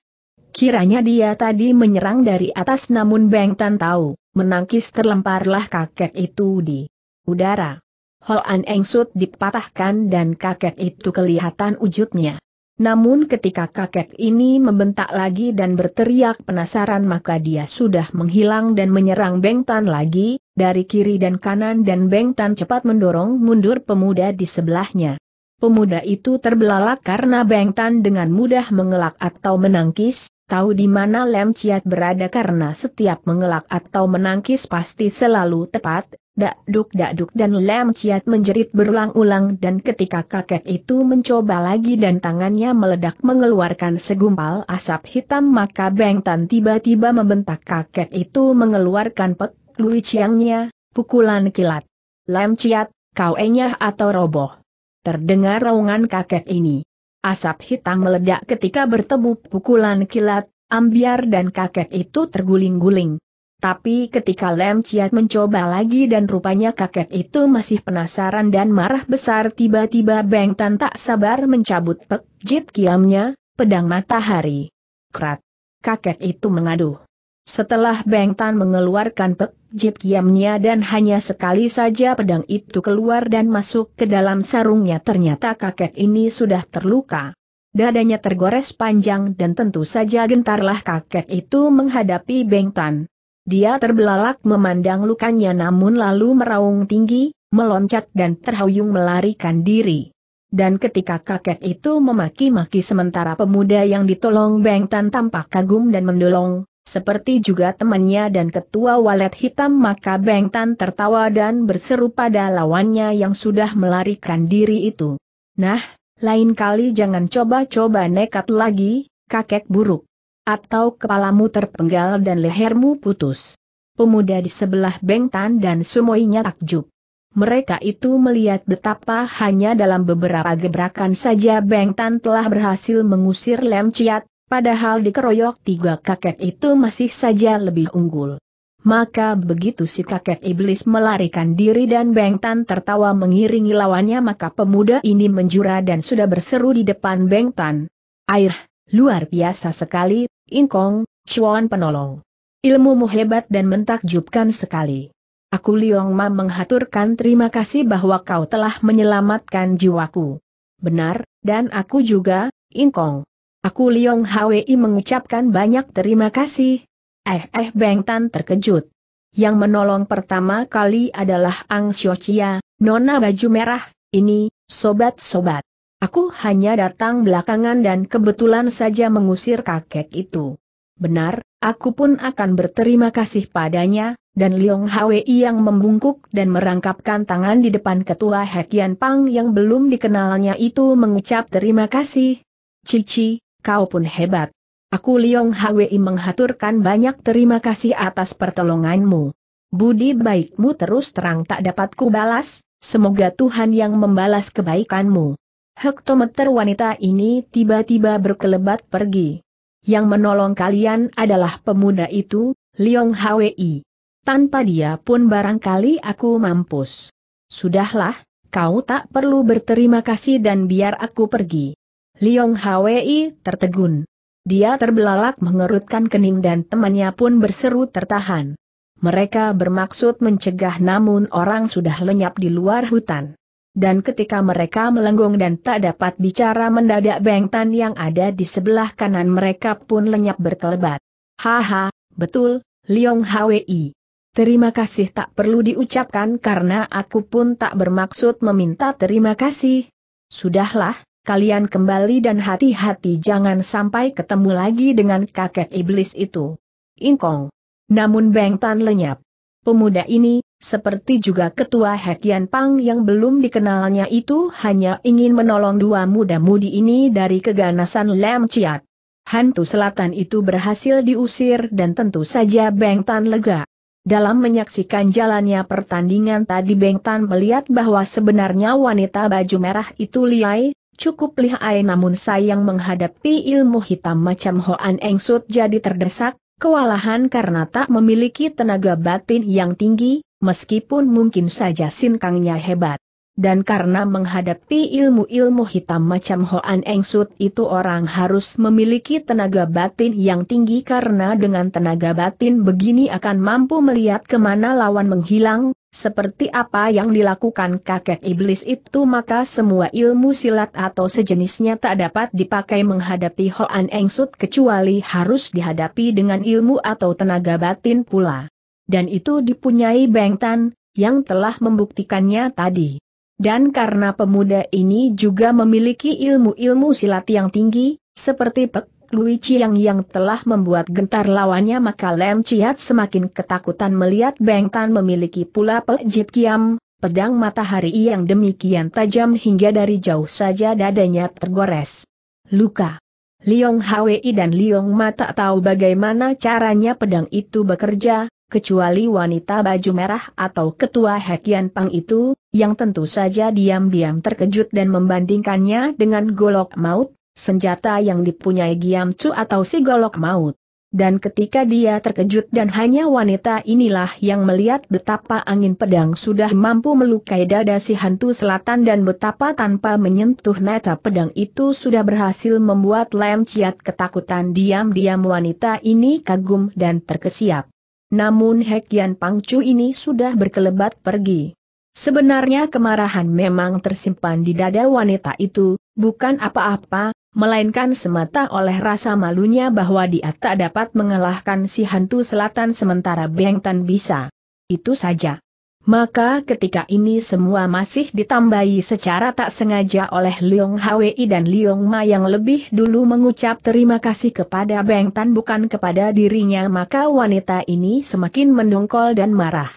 Kiranya dia tadi menyerang dari atas namun Beng Tan tahu, menangkis terlemparlah kakek itu di udara. Hoan Eng Sut dipatahkan dan kakek itu kelihatan wujudnya. Namun ketika kakek ini membentak lagi dan berteriak penasaran maka dia sudah menghilang dan menyerang Beng Tan lagi, dari kiri dan kanan dan Beng Tan cepat mendorong mundur pemuda di sebelahnya. Pemuda itu terbelalak karena Beng Tan dengan mudah mengelak atau menangkis, tahu di mana Lem Ciat berada karena setiap mengelak atau menangkis pasti selalu tepat, Dakduk-dakduk dan lem Ciat menjerit berulang-ulang dan ketika kakek itu mencoba lagi dan tangannya meledak mengeluarkan segumpal asap hitam maka Beng Tan tiba-tiba membentak kakek itu mengeluarkan pek, lui ciangnya, pukulan kilat. Lem Ciat, kau enyah atau roboh. Terdengar raungan kakek ini. Asap hitam meledak ketika bertemu pukulan kilat, ambiar dan kakek itu terguling-guling. Tapi ketika Lem Chiat mencoba lagi dan rupanya kakek itu masih penasaran dan marah besar tiba-tiba Beng Tan tak sabar mencabut pek jit kiamnya, pedang matahari. Krat. Kakek itu mengaduh. Setelah Beng Tan mengeluarkan pek jit kiamnya dan hanya sekali saja pedang itu keluar dan masuk ke dalam sarungnya ternyata kakek ini sudah terluka. Dadanya tergores panjang dan tentu saja gentarlah kakek itu menghadapi Beng Tan. Dia terbelalak memandang lukanya namun lalu meraung tinggi, meloncat dan terhuyung melarikan diri. Dan ketika kakek itu memaki-maki sementara pemuda yang ditolong Beng Tan tampak kagum dan mendolong, seperti juga temannya dan ketua walet hitam maka Beng Tan tertawa dan berseru pada lawannya yang sudah melarikan diri itu. Nah, lain kali jangan coba-coba nekat lagi, kakek buruk atau kepalamu terpenggal dan lehermu putus. Pemuda di sebelah Bengtan dan semuanya takjub. Mereka itu melihat betapa hanya dalam beberapa gebrakan saja Bengtan telah berhasil mengusir Lem Ciat, padahal dikeroyok tiga kakek itu masih saja lebih unggul. Maka begitu si kakek iblis melarikan diri dan Bengtan tertawa mengiringi lawannya maka pemuda ini menjura dan sudah berseru di depan Bengtan. Air, luar biasa sekali, Inkong, Chuan penolong. Ilmumu hebat dan mentakjubkan sekali. Aku Liong Ma menghaturkan terima kasih bahwa kau telah menyelamatkan jiwaku. Benar, dan aku juga, Inkong. Aku Liong Hwi mengucapkan banyak terima kasih. Eh eh Beng Tan terkejut. Yang menolong pertama kali adalah Ang Xiochia, nona baju merah, ini, sobat-sobat. Aku hanya datang belakangan dan kebetulan saja mengusir kakek itu. Benar, aku pun akan berterima kasih padanya, dan Liong Hwi yang membungkuk dan merangkapkan tangan di depan ketua Hekian Pang yang belum dikenalnya itu mengucap terima kasih. Cici, kau pun hebat. Aku Liong Hwi menghaturkan banyak terima kasih atas pertolonganmu. Budi baikmu terus terang tak dapat kubalas, semoga Tuhan yang membalas kebaikanmu hektometer wanita ini tiba-tiba berkelebat pergi. Yang menolong kalian adalah pemuda itu, Liong Hwi. Tanpa dia pun barangkali aku mampus. Sudahlah, kau tak perlu berterima kasih dan biar aku pergi. Liong Hwi tertegun. Dia terbelalak mengerutkan kening dan temannya pun berseru tertahan. Mereka bermaksud mencegah namun orang sudah lenyap di luar hutan dan ketika mereka melenggung dan tak dapat bicara mendadak bengtan yang ada di sebelah kanan mereka pun lenyap berkelebat. Haha, betul, Liong Hwi. Terima kasih tak perlu diucapkan karena aku pun tak bermaksud meminta terima kasih. Sudahlah, kalian kembali dan hati-hati jangan sampai ketemu lagi dengan kakek iblis itu. Ingkong. Namun Beng Tan lenyap. Pemuda ini, seperti juga ketua Hekian Pang yang belum dikenalnya itu hanya ingin menolong dua muda-mudi ini dari keganasan Lam Chiat. Hantu selatan itu berhasil diusir dan tentu saja Beng Tan lega. Dalam menyaksikan jalannya pertandingan tadi Beng Tan melihat bahwa sebenarnya wanita baju merah itu liai, cukup lihai namun sayang menghadapi ilmu hitam macam Hoan Eng Sut jadi terdesak, kewalahan karena tak memiliki tenaga batin yang tinggi, meskipun mungkin saja sinkangnya hebat. Dan karena menghadapi ilmu-ilmu hitam macam Hoan Eng Sut itu orang harus memiliki tenaga batin yang tinggi karena dengan tenaga batin begini akan mampu melihat kemana lawan menghilang, seperti apa yang dilakukan kakek iblis itu maka semua ilmu silat atau sejenisnya tak dapat dipakai menghadapi Hoan Eng Sut kecuali harus dihadapi dengan ilmu atau tenaga batin pula dan itu dipunyai Beng Tan, yang telah membuktikannya tadi. Dan karena pemuda ini juga memiliki ilmu-ilmu silat yang tinggi, seperti Pek Lui Chiang yang telah membuat gentar lawannya maka Lem Chiat semakin ketakutan melihat Beng Tan memiliki pula Pek Jit Kiam, pedang matahari yang demikian tajam hingga dari jauh saja dadanya tergores. Luka. Liong Hwi dan Liong Ma tak tahu bagaimana caranya pedang itu bekerja, kecuali wanita baju merah atau ketua Hekian Pang itu, yang tentu saja diam-diam terkejut dan membandingkannya dengan golok maut, senjata yang dipunyai Giam Chu atau si golok maut. Dan ketika dia terkejut dan hanya wanita inilah yang melihat betapa angin pedang sudah mampu melukai dada si hantu selatan dan betapa tanpa menyentuh mata pedang itu sudah berhasil membuat Lem Ciat ketakutan diam-diam wanita ini kagum dan terkesiap namun Hekian Pangcu ini sudah berkelebat pergi. Sebenarnya kemarahan memang tersimpan di dada wanita itu, bukan apa-apa, melainkan semata oleh rasa malunya bahwa dia tak dapat mengalahkan si hantu selatan sementara Beng Tan bisa. Itu saja. Maka ketika ini semua masih ditambahi secara tak sengaja oleh Liong Hwi dan Liong Ma yang lebih dulu mengucap terima kasih kepada Beng Tan bukan kepada dirinya maka wanita ini semakin mendongkol dan marah.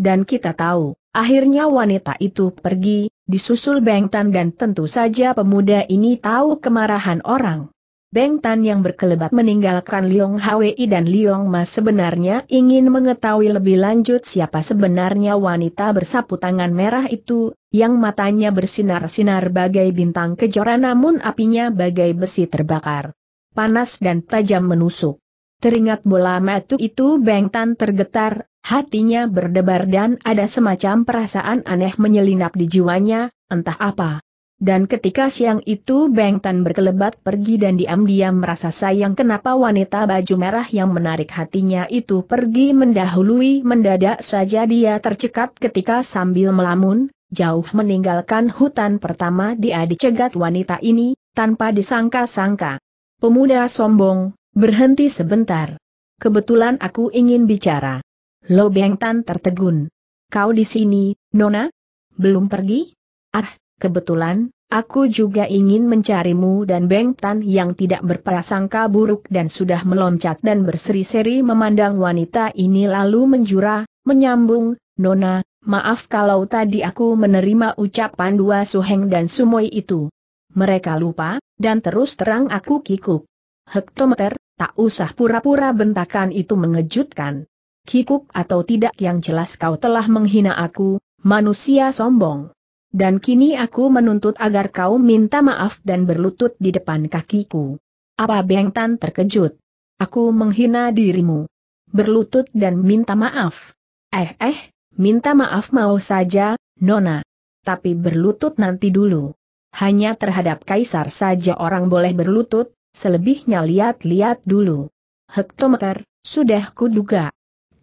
Dan kita tahu, akhirnya wanita itu pergi, disusul Beng Tan dan tentu saja pemuda ini tahu kemarahan orang. Beng Tan yang berkelebat meninggalkan Liong Hwi dan Liong Ma sebenarnya ingin mengetahui lebih lanjut siapa sebenarnya wanita bersapu tangan merah itu, yang matanya bersinar-sinar bagai bintang kejora namun apinya bagai besi terbakar. Panas dan tajam menusuk. Teringat bola matu itu Beng Tan tergetar, hatinya berdebar dan ada semacam perasaan aneh menyelinap di jiwanya, entah apa. Dan ketika siang itu Beng Tan berkelebat pergi dan diam-diam merasa sayang kenapa wanita baju merah yang menarik hatinya itu pergi mendahului mendadak saja dia tercekat ketika sambil melamun, jauh meninggalkan hutan pertama dia dicegat wanita ini, tanpa disangka-sangka. Pemuda sombong, berhenti sebentar. Kebetulan aku ingin bicara. Lo Beng Tan tertegun. Kau di sini, Nona? Belum pergi? Ah, Kebetulan, aku juga ingin mencarimu dan Beng Tan yang tidak berprasangka buruk dan sudah meloncat dan berseri-seri memandang wanita ini lalu menjura, menyambung, Nona, maaf kalau tadi aku menerima ucapan dua suheng dan sumoy itu. Mereka lupa, dan terus terang aku kikuk. Hektometer, tak usah pura-pura bentakan itu mengejutkan. Kikuk atau tidak yang jelas kau telah menghina aku, manusia sombong. Dan kini aku menuntut agar kau minta maaf dan berlutut di depan kakiku. Apa Beng Tan terkejut? Aku menghina dirimu. Berlutut dan minta maaf. Eh eh, minta maaf mau saja, Nona. Tapi berlutut nanti dulu. Hanya terhadap kaisar saja orang boleh berlutut, selebihnya lihat-lihat dulu. Hektometer, sudah kuduga.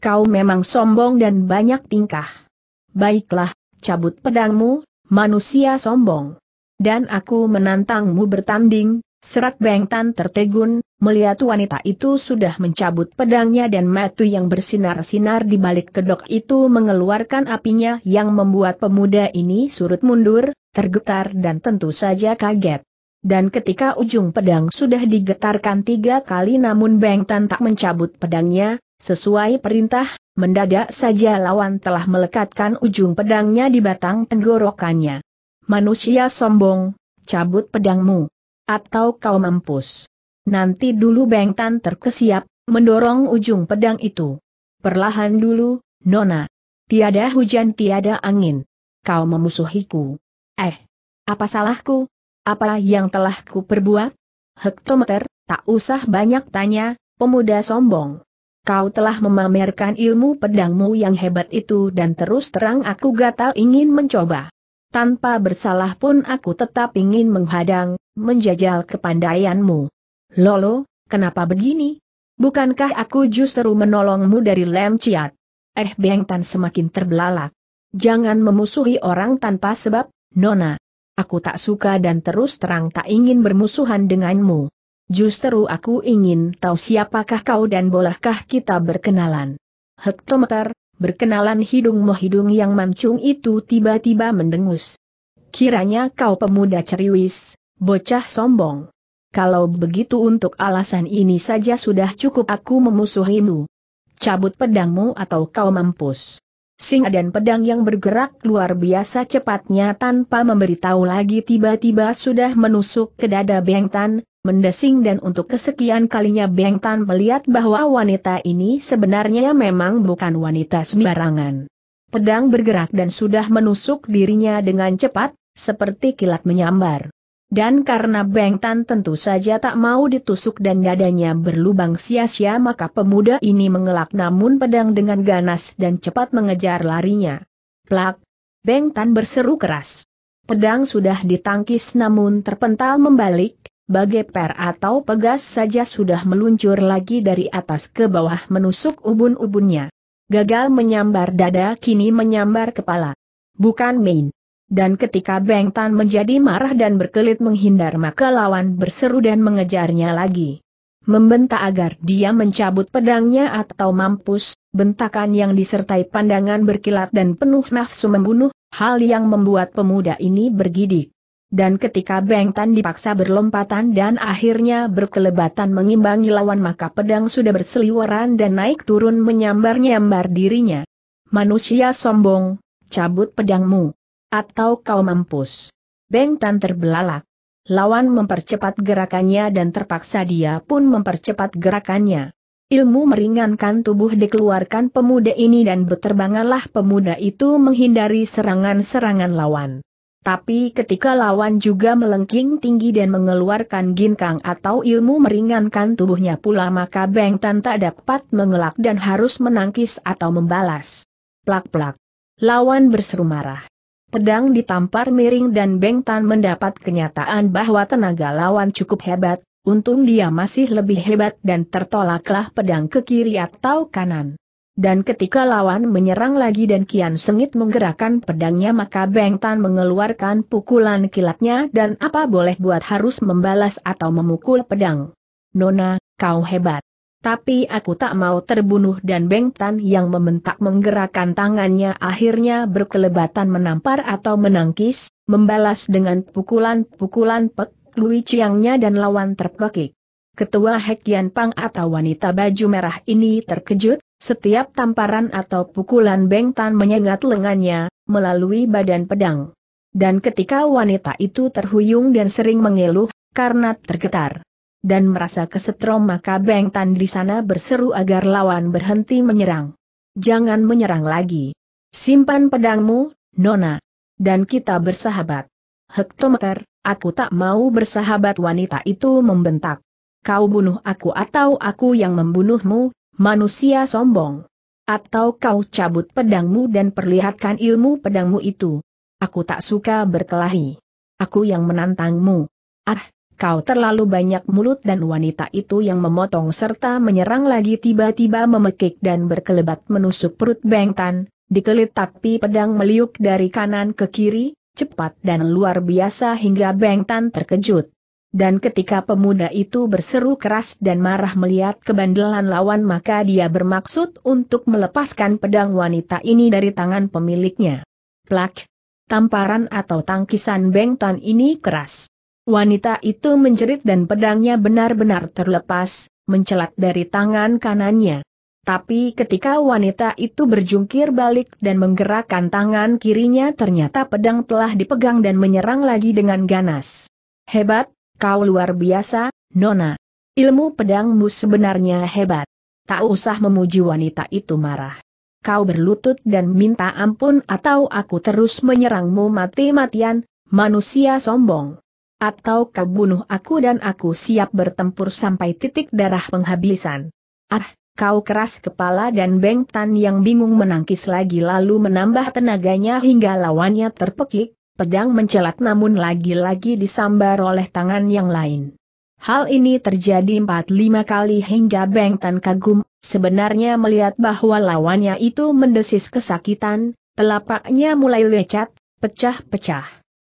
Kau memang sombong dan banyak tingkah. Baiklah, cabut pedangmu, manusia sombong. Dan aku menantangmu bertanding, serat bengtan tertegun, melihat wanita itu sudah mencabut pedangnya dan matu yang bersinar-sinar di balik kedok itu mengeluarkan apinya yang membuat pemuda ini surut mundur, tergetar dan tentu saja kaget. Dan ketika ujung pedang sudah digetarkan tiga kali namun Bengtan tak mencabut pedangnya, Sesuai perintah, mendadak saja lawan telah melekatkan ujung pedangnya di batang tenggorokannya. Manusia sombong, cabut pedangmu. Atau kau mampus. Nanti dulu Bengtan terkesiap, mendorong ujung pedang itu. Perlahan dulu, Nona. Tiada hujan tiada angin. Kau memusuhiku. Eh, apa salahku? Apa yang telah ku perbuat? Hektometer, tak usah banyak tanya, pemuda sombong. Kau telah memamerkan ilmu pedangmu yang hebat itu dan terus terang aku gatal ingin mencoba. Tanpa bersalah pun aku tetap ingin menghadang, menjajal kepandaianmu. Lolo, kenapa begini? Bukankah aku justru menolongmu dari lem ciat? Eh Beng Tan semakin terbelalak. Jangan memusuhi orang tanpa sebab, Nona. Aku tak suka dan terus terang tak ingin bermusuhan denganmu. Justru aku ingin tahu siapakah kau dan bolehkah kita berkenalan. Hektometer, berkenalan hidungmu hidung yang mancung itu tiba-tiba mendengus. Kiranya kau pemuda ceriwis, bocah sombong. Kalau begitu untuk alasan ini saja sudah cukup aku memusuhimu. Cabut pedangmu atau kau mampus. Singa dan pedang yang bergerak luar biasa cepatnya tanpa memberitahu lagi tiba-tiba sudah menusuk ke dada Bengtan, mendesing dan untuk kesekian kalinya Bengtan melihat bahwa wanita ini sebenarnya memang bukan wanita sembarangan. Pedang bergerak dan sudah menusuk dirinya dengan cepat, seperti kilat menyambar. Dan karena Beng Tan tentu saja tak mau ditusuk dan dadanya berlubang sia-sia maka pemuda ini mengelak namun pedang dengan ganas dan cepat mengejar larinya. Plak! Beng Tan berseru keras. Pedang sudah ditangkis namun terpental membalik, bagai per atau pegas saja sudah meluncur lagi dari atas ke bawah menusuk ubun-ubunnya. Gagal menyambar dada kini menyambar kepala. Bukan main. Dan ketika Beng Tan menjadi marah dan berkelit menghindar maka lawan berseru dan mengejarnya lagi. Membentak agar dia mencabut pedangnya atau mampus, bentakan yang disertai pandangan berkilat dan penuh nafsu membunuh, hal yang membuat pemuda ini bergidik. Dan ketika Beng Tan dipaksa berlompatan dan akhirnya berkelebatan mengimbangi lawan maka pedang sudah berseliweran dan naik turun menyambar-nyambar dirinya. Manusia sombong, cabut pedangmu. Atau kau mampus. Beng Tan terbelalak. Lawan mempercepat gerakannya dan terpaksa dia pun mempercepat gerakannya. Ilmu meringankan tubuh dikeluarkan pemuda ini dan beterbanganlah pemuda itu menghindari serangan-serangan lawan. Tapi ketika lawan juga melengking tinggi dan mengeluarkan ginkang atau ilmu meringankan tubuhnya pula maka Beng Tan tak dapat mengelak dan harus menangkis atau membalas. Plak-plak. Lawan berseru marah. Pedang ditampar miring dan Beng Tan mendapat kenyataan bahwa tenaga lawan cukup hebat, untung dia masih lebih hebat dan tertolaklah pedang ke kiri atau kanan. Dan ketika lawan menyerang lagi dan Kian Sengit menggerakkan pedangnya maka Beng Tan mengeluarkan pukulan kilatnya dan apa boleh buat harus membalas atau memukul pedang. Nona, kau hebat tapi aku tak mau terbunuh dan Beng Tan yang membentak menggerakkan tangannya akhirnya berkelebatan menampar atau menangkis, membalas dengan pukulan-pukulan pek, lui ciangnya dan lawan terpekik. Ketua Hekian Pang atau wanita baju merah ini terkejut, setiap tamparan atau pukulan Beng Tan menyengat lengannya, melalui badan pedang. Dan ketika wanita itu terhuyung dan sering mengeluh, karena tergetar dan merasa kesetrum maka Beng Tan di sana berseru agar lawan berhenti menyerang. Jangan menyerang lagi. Simpan pedangmu, Nona. Dan kita bersahabat. Hektometer, aku tak mau bersahabat wanita itu membentak. Kau bunuh aku atau aku yang membunuhmu, manusia sombong. Atau kau cabut pedangmu dan perlihatkan ilmu pedangmu itu. Aku tak suka berkelahi. Aku yang menantangmu. Ah, kau terlalu banyak mulut dan wanita itu yang memotong serta menyerang lagi tiba-tiba memekik dan berkelebat menusuk perut Bengtan, dikelit tapi pedang meliuk dari kanan ke kiri, cepat dan luar biasa hingga Bengtan terkejut. Dan ketika pemuda itu berseru keras dan marah melihat kebandelan lawan maka dia bermaksud untuk melepaskan pedang wanita ini dari tangan pemiliknya. Plak! Tamparan atau tangkisan Bengtan ini keras Wanita itu menjerit dan pedangnya benar-benar terlepas, mencelat dari tangan kanannya. Tapi ketika wanita itu berjungkir balik dan menggerakkan tangan kirinya ternyata pedang telah dipegang dan menyerang lagi dengan ganas. Hebat, kau luar biasa, Nona. Ilmu pedangmu sebenarnya hebat. Tak usah memuji wanita itu marah. Kau berlutut dan minta ampun atau aku terus menyerangmu mati-matian, manusia sombong. Atau kau bunuh aku dan aku siap bertempur sampai titik darah penghabisan. Ah, kau keras kepala dan Beng Tan yang bingung menangkis lagi lalu menambah tenaganya hingga lawannya terpekik, pedang mencelat namun lagi-lagi disambar oleh tangan yang lain. Hal ini terjadi 4-5 kali hingga Beng Tan kagum, sebenarnya melihat bahwa lawannya itu mendesis kesakitan, telapaknya mulai lecet, pecah-pecah.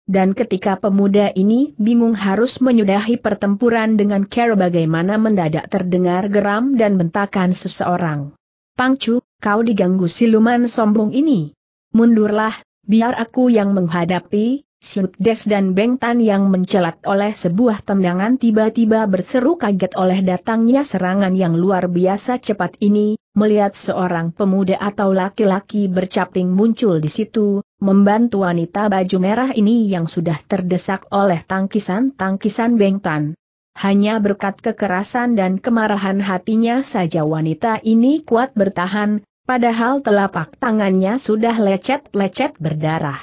Dan ketika pemuda ini bingung harus menyudahi pertempuran dengan care bagaimana mendadak terdengar geram dan bentakan seseorang. Pangcu, kau diganggu siluman sombong ini. Mundurlah, biar aku yang menghadapi, Siut Des dan Bengtan yang mencelat oleh sebuah tendangan tiba-tiba berseru kaget oleh datangnya serangan yang luar biasa cepat ini, melihat seorang pemuda atau laki-laki bercaping muncul di situ, membantu wanita baju merah ini yang sudah terdesak oleh tangkisan-tangkisan bengtan. Hanya berkat kekerasan dan kemarahan hatinya saja wanita ini kuat bertahan, padahal telapak tangannya sudah lecet-lecet berdarah.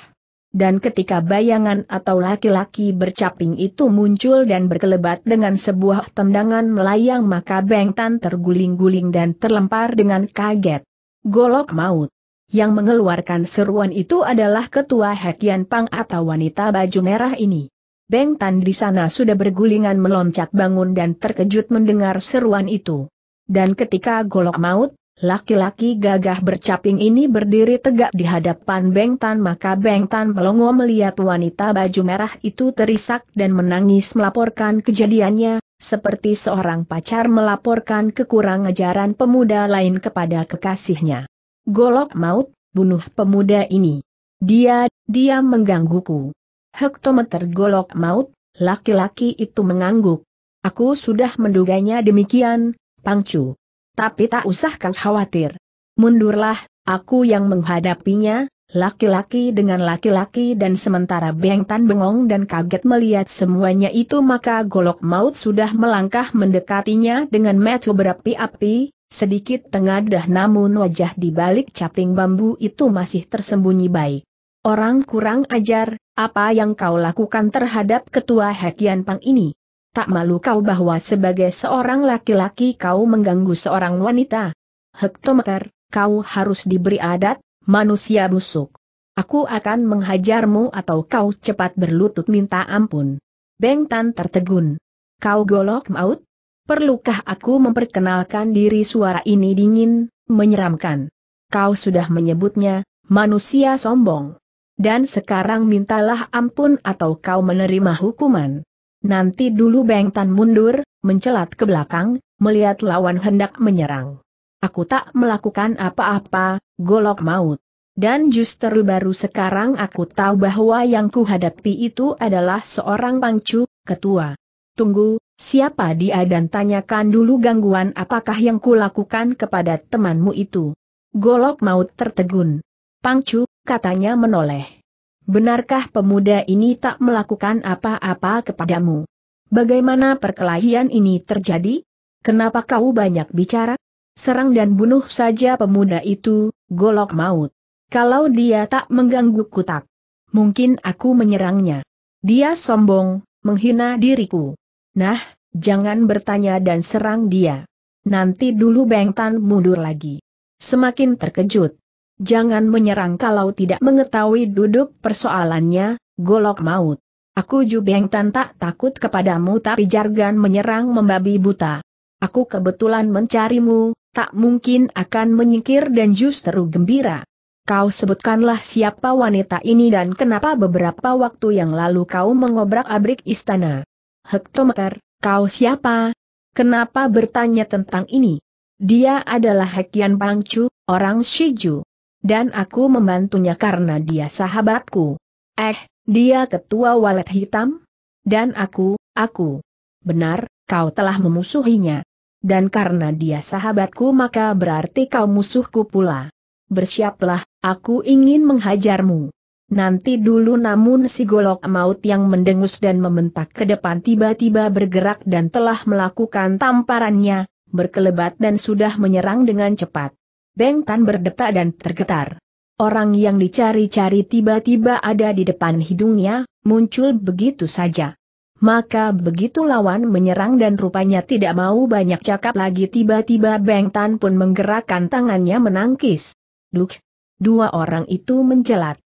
Dan ketika bayangan atau laki-laki bercaping itu muncul dan berkelebat dengan sebuah tendangan melayang maka Bengtan terguling-guling dan terlempar dengan kaget. Golok maut. Yang mengeluarkan seruan itu adalah ketua Hekian Pang atau wanita baju merah ini. Beng Tan di sana sudah bergulingan meloncat bangun dan terkejut mendengar seruan itu. Dan ketika golok maut, laki-laki gagah bercaping ini berdiri tegak di hadapan Beng Tan maka Beng Tan melongo melihat wanita baju merah itu terisak dan menangis melaporkan kejadiannya, seperti seorang pacar melaporkan kekurang ajaran pemuda lain kepada kekasihnya. Golok maut, bunuh pemuda ini. Dia, dia menggangguku. Hektometer golok maut, laki-laki itu mengangguk. Aku sudah menduganya demikian, Pangcu. Tapi tak usah kau khawatir. Mundurlah, aku yang menghadapinya, laki-laki dengan laki-laki dan sementara Beng Tan bengong dan kaget melihat semuanya itu maka golok maut sudah melangkah mendekatinya dengan metu berapi-api, Sedikit tengadah namun wajah di balik caping bambu itu masih tersembunyi baik. Orang kurang ajar, apa yang kau lakukan terhadap ketua Hekian Pang ini? Tak malu kau bahwa sebagai seorang laki-laki kau mengganggu seorang wanita? Hektometer, kau harus diberi adat, manusia busuk. Aku akan menghajarmu atau kau cepat berlutut minta ampun. Beng Tan tertegun. Kau golok maut? Perlukah aku memperkenalkan diri suara ini dingin, menyeramkan? Kau sudah menyebutnya, manusia sombong. Dan sekarang mintalah ampun atau kau menerima hukuman. Nanti dulu Beng Tan mundur, mencelat ke belakang, melihat lawan hendak menyerang. Aku tak melakukan apa-apa, golok maut. Dan justru baru sekarang aku tahu bahwa yang kuhadapi itu adalah seorang pangcu, ketua. Tunggu, Siapa dia dan tanyakan dulu gangguan apakah yang kulakukan kepada temanmu itu. Golok maut tertegun. Pangcu, katanya menoleh. Benarkah pemuda ini tak melakukan apa-apa kepadamu? Bagaimana perkelahian ini terjadi? Kenapa kau banyak bicara? Serang dan bunuh saja pemuda itu, golok maut. Kalau dia tak mengganggu kutak, mungkin aku menyerangnya. Dia sombong, menghina diriku. Nah, jangan bertanya dan serang dia. Nanti dulu Beng Tan mundur lagi. Semakin terkejut. Jangan menyerang kalau tidak mengetahui duduk persoalannya, golok maut. Aku Ju Beng Tan tak takut kepadamu tapi jargan menyerang membabi buta. Aku kebetulan mencarimu, tak mungkin akan menyingkir dan justru gembira. Kau sebutkanlah siapa wanita ini dan kenapa beberapa waktu yang lalu kau mengobrak-abrik istana. Hektometer, kau siapa? Kenapa bertanya tentang ini? Dia adalah Hekian Pangcu, orang Shiju. Dan aku membantunya karena dia sahabatku. Eh, dia ketua walet hitam? Dan aku, aku. Benar, kau telah memusuhinya. Dan karena dia sahabatku maka berarti kau musuhku pula. Bersiaplah, aku ingin menghajarmu. Nanti dulu namun si golok maut yang mendengus dan membentak ke depan tiba-tiba bergerak dan telah melakukan tamparannya, berkelebat dan sudah menyerang dengan cepat. Beng Tan berdetak dan tergetar. Orang yang dicari-cari tiba-tiba ada di depan hidungnya, muncul begitu saja. Maka begitu lawan menyerang dan rupanya tidak mau banyak cakap lagi tiba-tiba Beng Tan pun menggerakkan tangannya menangkis. Duk! Dua orang itu menjelat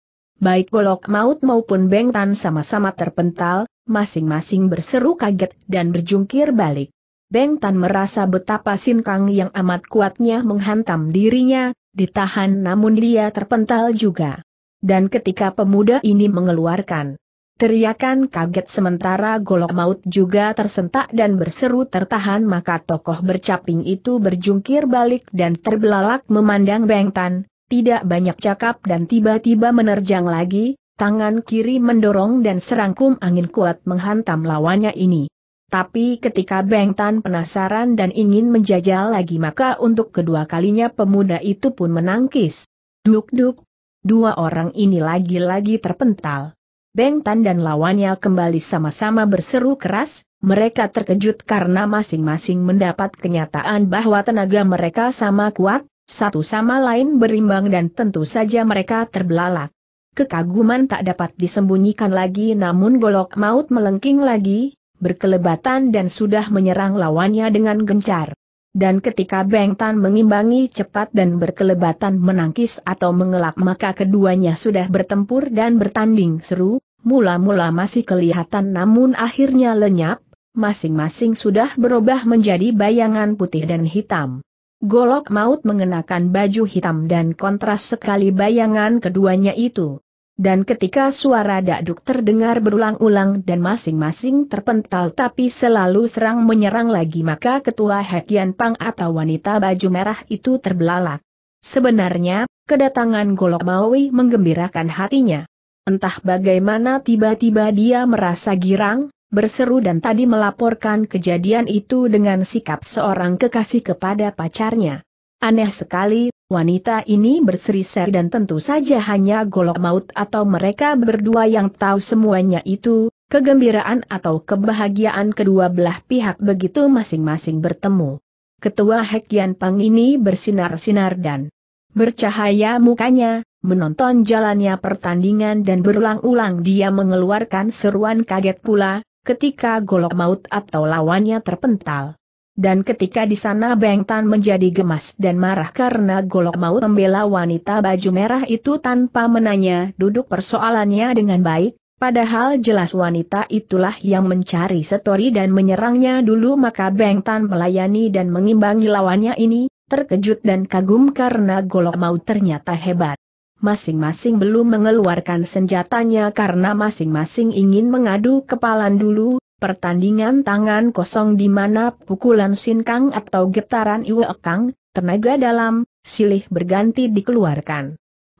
baik golok maut maupun bengtan sama-sama terpental, masing-masing berseru kaget dan berjungkir balik. Bengtan merasa betapa sin kang yang amat kuatnya menghantam dirinya, ditahan namun dia terpental juga. Dan ketika pemuda ini mengeluarkan teriakan kaget sementara golok maut juga tersentak dan berseru tertahan maka tokoh bercaping itu berjungkir balik dan terbelalak memandang Bengtan, tidak banyak cakap dan tiba-tiba menerjang lagi, tangan kiri mendorong dan serangkum angin kuat menghantam lawannya ini. Tapi ketika Beng Tan penasaran dan ingin menjajal lagi maka untuk kedua kalinya pemuda itu pun menangkis. Duk-duk, dua orang ini lagi-lagi terpental. Beng Tan dan lawannya kembali sama-sama berseru keras, mereka terkejut karena masing-masing mendapat kenyataan bahwa tenaga mereka sama kuat, satu sama lain berimbang dan tentu saja mereka terbelalak. Kekaguman tak dapat disembunyikan lagi namun golok maut melengking lagi, berkelebatan dan sudah menyerang lawannya dengan gencar. Dan ketika Beng Tan mengimbangi cepat dan berkelebatan menangkis atau mengelak maka keduanya sudah bertempur dan bertanding seru, mula-mula masih kelihatan namun akhirnya lenyap, masing-masing sudah berubah menjadi bayangan putih dan hitam. Golok maut mengenakan baju hitam dan kontras sekali bayangan keduanya itu. Dan ketika suara dakduk terdengar berulang-ulang dan masing-masing terpental tapi selalu serang menyerang lagi maka ketua Hekian Pang atau wanita baju merah itu terbelalak. Sebenarnya, kedatangan Golok Maui menggembirakan hatinya. Entah bagaimana tiba-tiba dia merasa girang, berseru dan tadi melaporkan kejadian itu dengan sikap seorang kekasih kepada pacarnya. Aneh sekali, wanita ini berseri-seri dan tentu saja hanya golok maut atau mereka berdua yang tahu semuanya itu, kegembiraan atau kebahagiaan kedua belah pihak begitu masing-masing bertemu. Ketua Hekian Pang ini bersinar-sinar dan bercahaya mukanya, menonton jalannya pertandingan dan berulang-ulang dia mengeluarkan seruan kaget pula, ketika golok maut atau lawannya terpental. Dan ketika di sana Beng Tan menjadi gemas dan marah karena golok maut membela wanita baju merah itu tanpa menanya duduk persoalannya dengan baik, padahal jelas wanita itulah yang mencari setori dan menyerangnya dulu maka Beng Tan melayani dan mengimbangi lawannya ini, terkejut dan kagum karena golok maut ternyata hebat masing-masing belum mengeluarkan senjatanya karena masing-masing ingin mengadu kepalan dulu, pertandingan tangan kosong di mana pukulan sinkang atau getaran iwekang, tenaga dalam, silih berganti dikeluarkan.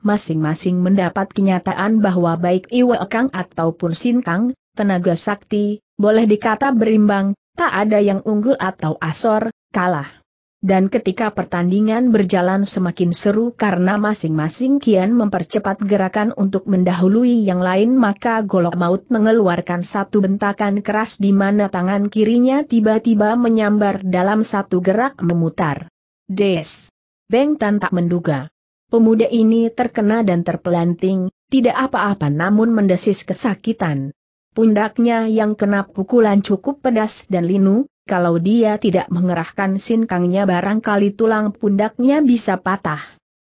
Masing-masing mendapat kenyataan bahwa baik iwekang ataupun sinkang, tenaga sakti, boleh dikata berimbang, tak ada yang unggul atau asor, kalah dan ketika pertandingan berjalan semakin seru karena masing-masing kian mempercepat gerakan untuk mendahului yang lain maka golok maut mengeluarkan satu bentakan keras di mana tangan kirinya tiba-tiba menyambar dalam satu gerak memutar. Des! Beng Tan tak menduga. Pemuda ini terkena dan terpelanting, tidak apa-apa namun mendesis kesakitan. Pundaknya yang kena pukulan cukup pedas dan linu, kalau dia tidak mengerahkan sinkangnya barangkali tulang pundaknya bisa patah.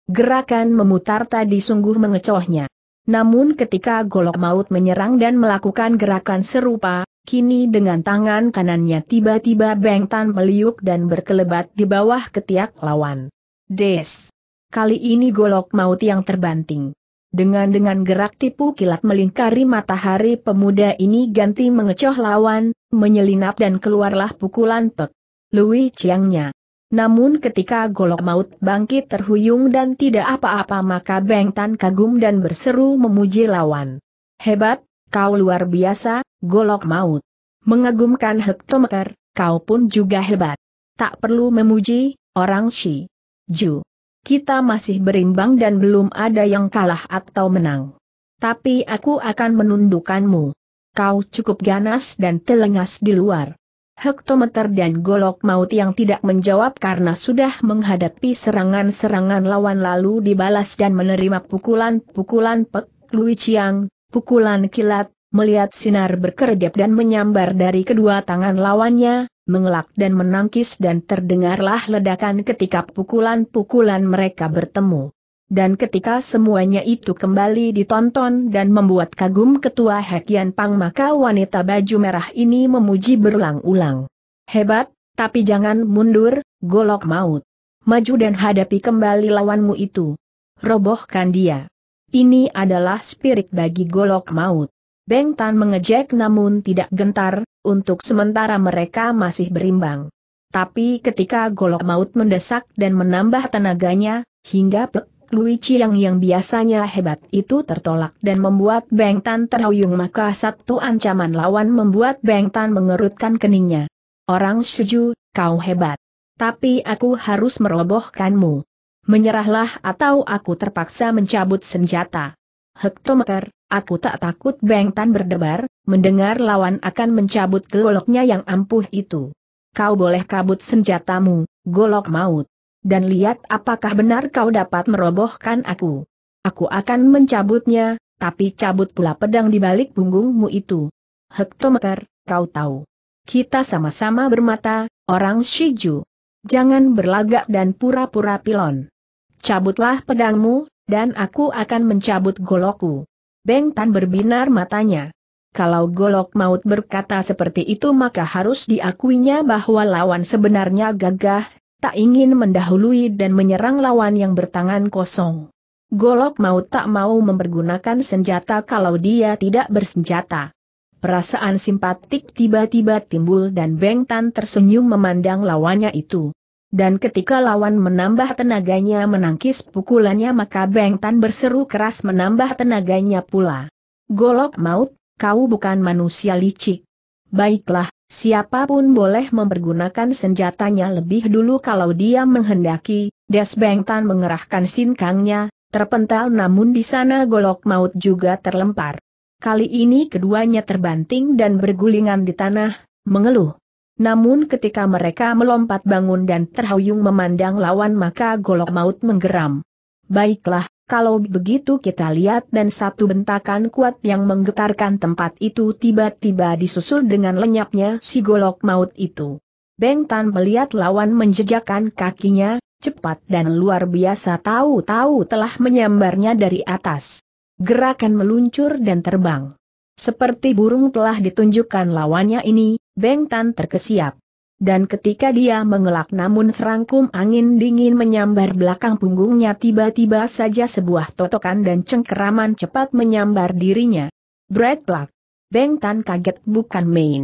Gerakan memutar tadi sungguh mengecohnya. Namun ketika golok maut menyerang dan melakukan gerakan serupa, kini dengan tangan kanannya tiba-tiba bengtan meliuk dan berkelebat di bawah ketiak lawan. Des. Kali ini golok maut yang terbanting. Dengan-dengan gerak tipu kilat melingkari matahari pemuda ini ganti mengecoh lawan, menyelinap dan keluarlah pukulan pek. Lui Chiangnya. Namun ketika golok maut bangkit terhuyung dan tidak apa-apa maka Beng Tan kagum dan berseru memuji lawan. Hebat, kau luar biasa, golok maut. Mengagumkan hektometer, kau pun juga hebat. Tak perlu memuji, orang Shi. Ju. Kita masih berimbang dan belum ada yang kalah atau menang. Tapi aku akan menundukkanmu kau cukup ganas dan telengas di luar. Hektometer dan golok maut yang tidak menjawab karena sudah menghadapi serangan-serangan lawan lalu dibalas dan menerima pukulan-pukulan Pek Lui Chiang, pukulan kilat, melihat sinar berkerjap dan menyambar dari kedua tangan lawannya, mengelak dan menangkis dan terdengarlah ledakan ketika pukulan-pukulan mereka bertemu. Dan ketika semuanya itu kembali ditonton dan membuat kagum ketua Hekian Pang maka wanita baju merah ini memuji berulang-ulang. Hebat, tapi jangan mundur, golok maut. Maju dan hadapi kembali lawanmu itu. Robohkan dia. Ini adalah spirit bagi golok maut. Beng Tan mengejek namun tidak gentar, untuk sementara mereka masih berimbang. Tapi ketika golok maut mendesak dan menambah tenaganya, hingga pek Lui Chiang yang biasanya hebat itu tertolak dan membuat Beng Tan terhuyung maka satu ancaman lawan membuat Beng Tan mengerutkan keningnya. Orang Suju, kau hebat. Tapi aku harus merobohkanmu. Menyerahlah atau aku terpaksa mencabut senjata. Hektometer, aku tak takut Beng Tan berdebar, mendengar lawan akan mencabut goloknya yang ampuh itu. Kau boleh kabut senjatamu, golok maut dan lihat apakah benar kau dapat merobohkan aku. Aku akan mencabutnya, tapi cabut pula pedang di balik punggungmu itu. Hektometer, kau tahu. Kita sama-sama bermata, orang Shiju. Jangan berlagak dan pura-pura pilon. Cabutlah pedangmu, dan aku akan mencabut goloku. Beng Tan berbinar matanya. Kalau golok maut berkata seperti itu maka harus diakuinya bahwa lawan sebenarnya gagah, tak ingin mendahului dan menyerang lawan yang bertangan kosong. Golok mau tak mau mempergunakan senjata kalau dia tidak bersenjata. Perasaan simpatik tiba-tiba timbul dan Beng Tan tersenyum memandang lawannya itu. Dan ketika lawan menambah tenaganya menangkis pukulannya maka Beng Tan berseru keras menambah tenaganya pula. Golok maut, kau bukan manusia licik. Baiklah, Siapapun boleh mempergunakan senjatanya lebih dulu kalau dia menghendaki, Desbeng Tan mengerahkan sinkangnya, terpental namun di sana golok maut juga terlempar. Kali ini keduanya terbanting dan bergulingan di tanah, mengeluh. Namun ketika mereka melompat bangun dan terhuyung memandang lawan maka golok maut menggeram. Baiklah, kalau begitu kita lihat dan satu bentakan kuat yang menggetarkan tempat itu tiba-tiba disusul dengan lenyapnya si golok maut itu. Beng Tan melihat lawan menjejakkan kakinya, cepat dan luar biasa tahu-tahu telah menyambarnya dari atas. Gerakan meluncur dan terbang. Seperti burung telah ditunjukkan lawannya ini, Beng Tan terkesiap. Dan ketika dia mengelak namun serangkum angin dingin menyambar belakang punggungnya tiba-tiba saja sebuah totokan dan cengkeraman cepat menyambar dirinya. Brad Black. Beng Tan kaget bukan main.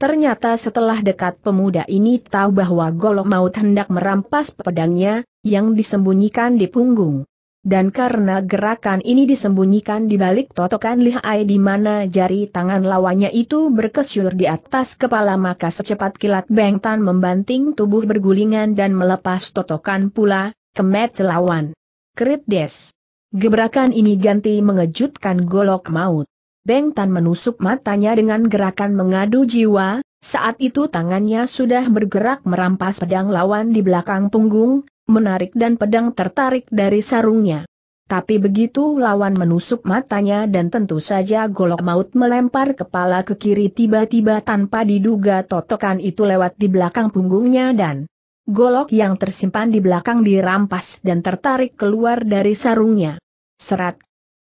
Ternyata setelah dekat pemuda ini tahu bahwa golok maut hendak merampas pedangnya, yang disembunyikan di punggung. Dan karena gerakan ini disembunyikan di balik totokan lihai di mana jari tangan lawannya itu berkesyur di atas kepala maka secepat kilat Beng Tan membanting tubuh bergulingan dan melepas totokan pula, kemet lawan. Kerit des. Gebrakan ini ganti mengejutkan golok maut. Beng Tan menusuk matanya dengan gerakan mengadu jiwa, saat itu tangannya sudah bergerak merampas pedang lawan di belakang punggung, menarik dan pedang tertarik dari sarungnya. Tapi begitu lawan menusuk matanya dan tentu saja golok maut melempar kepala ke kiri tiba-tiba tanpa diduga totokan itu lewat di belakang punggungnya dan golok yang tersimpan di belakang dirampas dan tertarik keluar dari sarungnya. Serat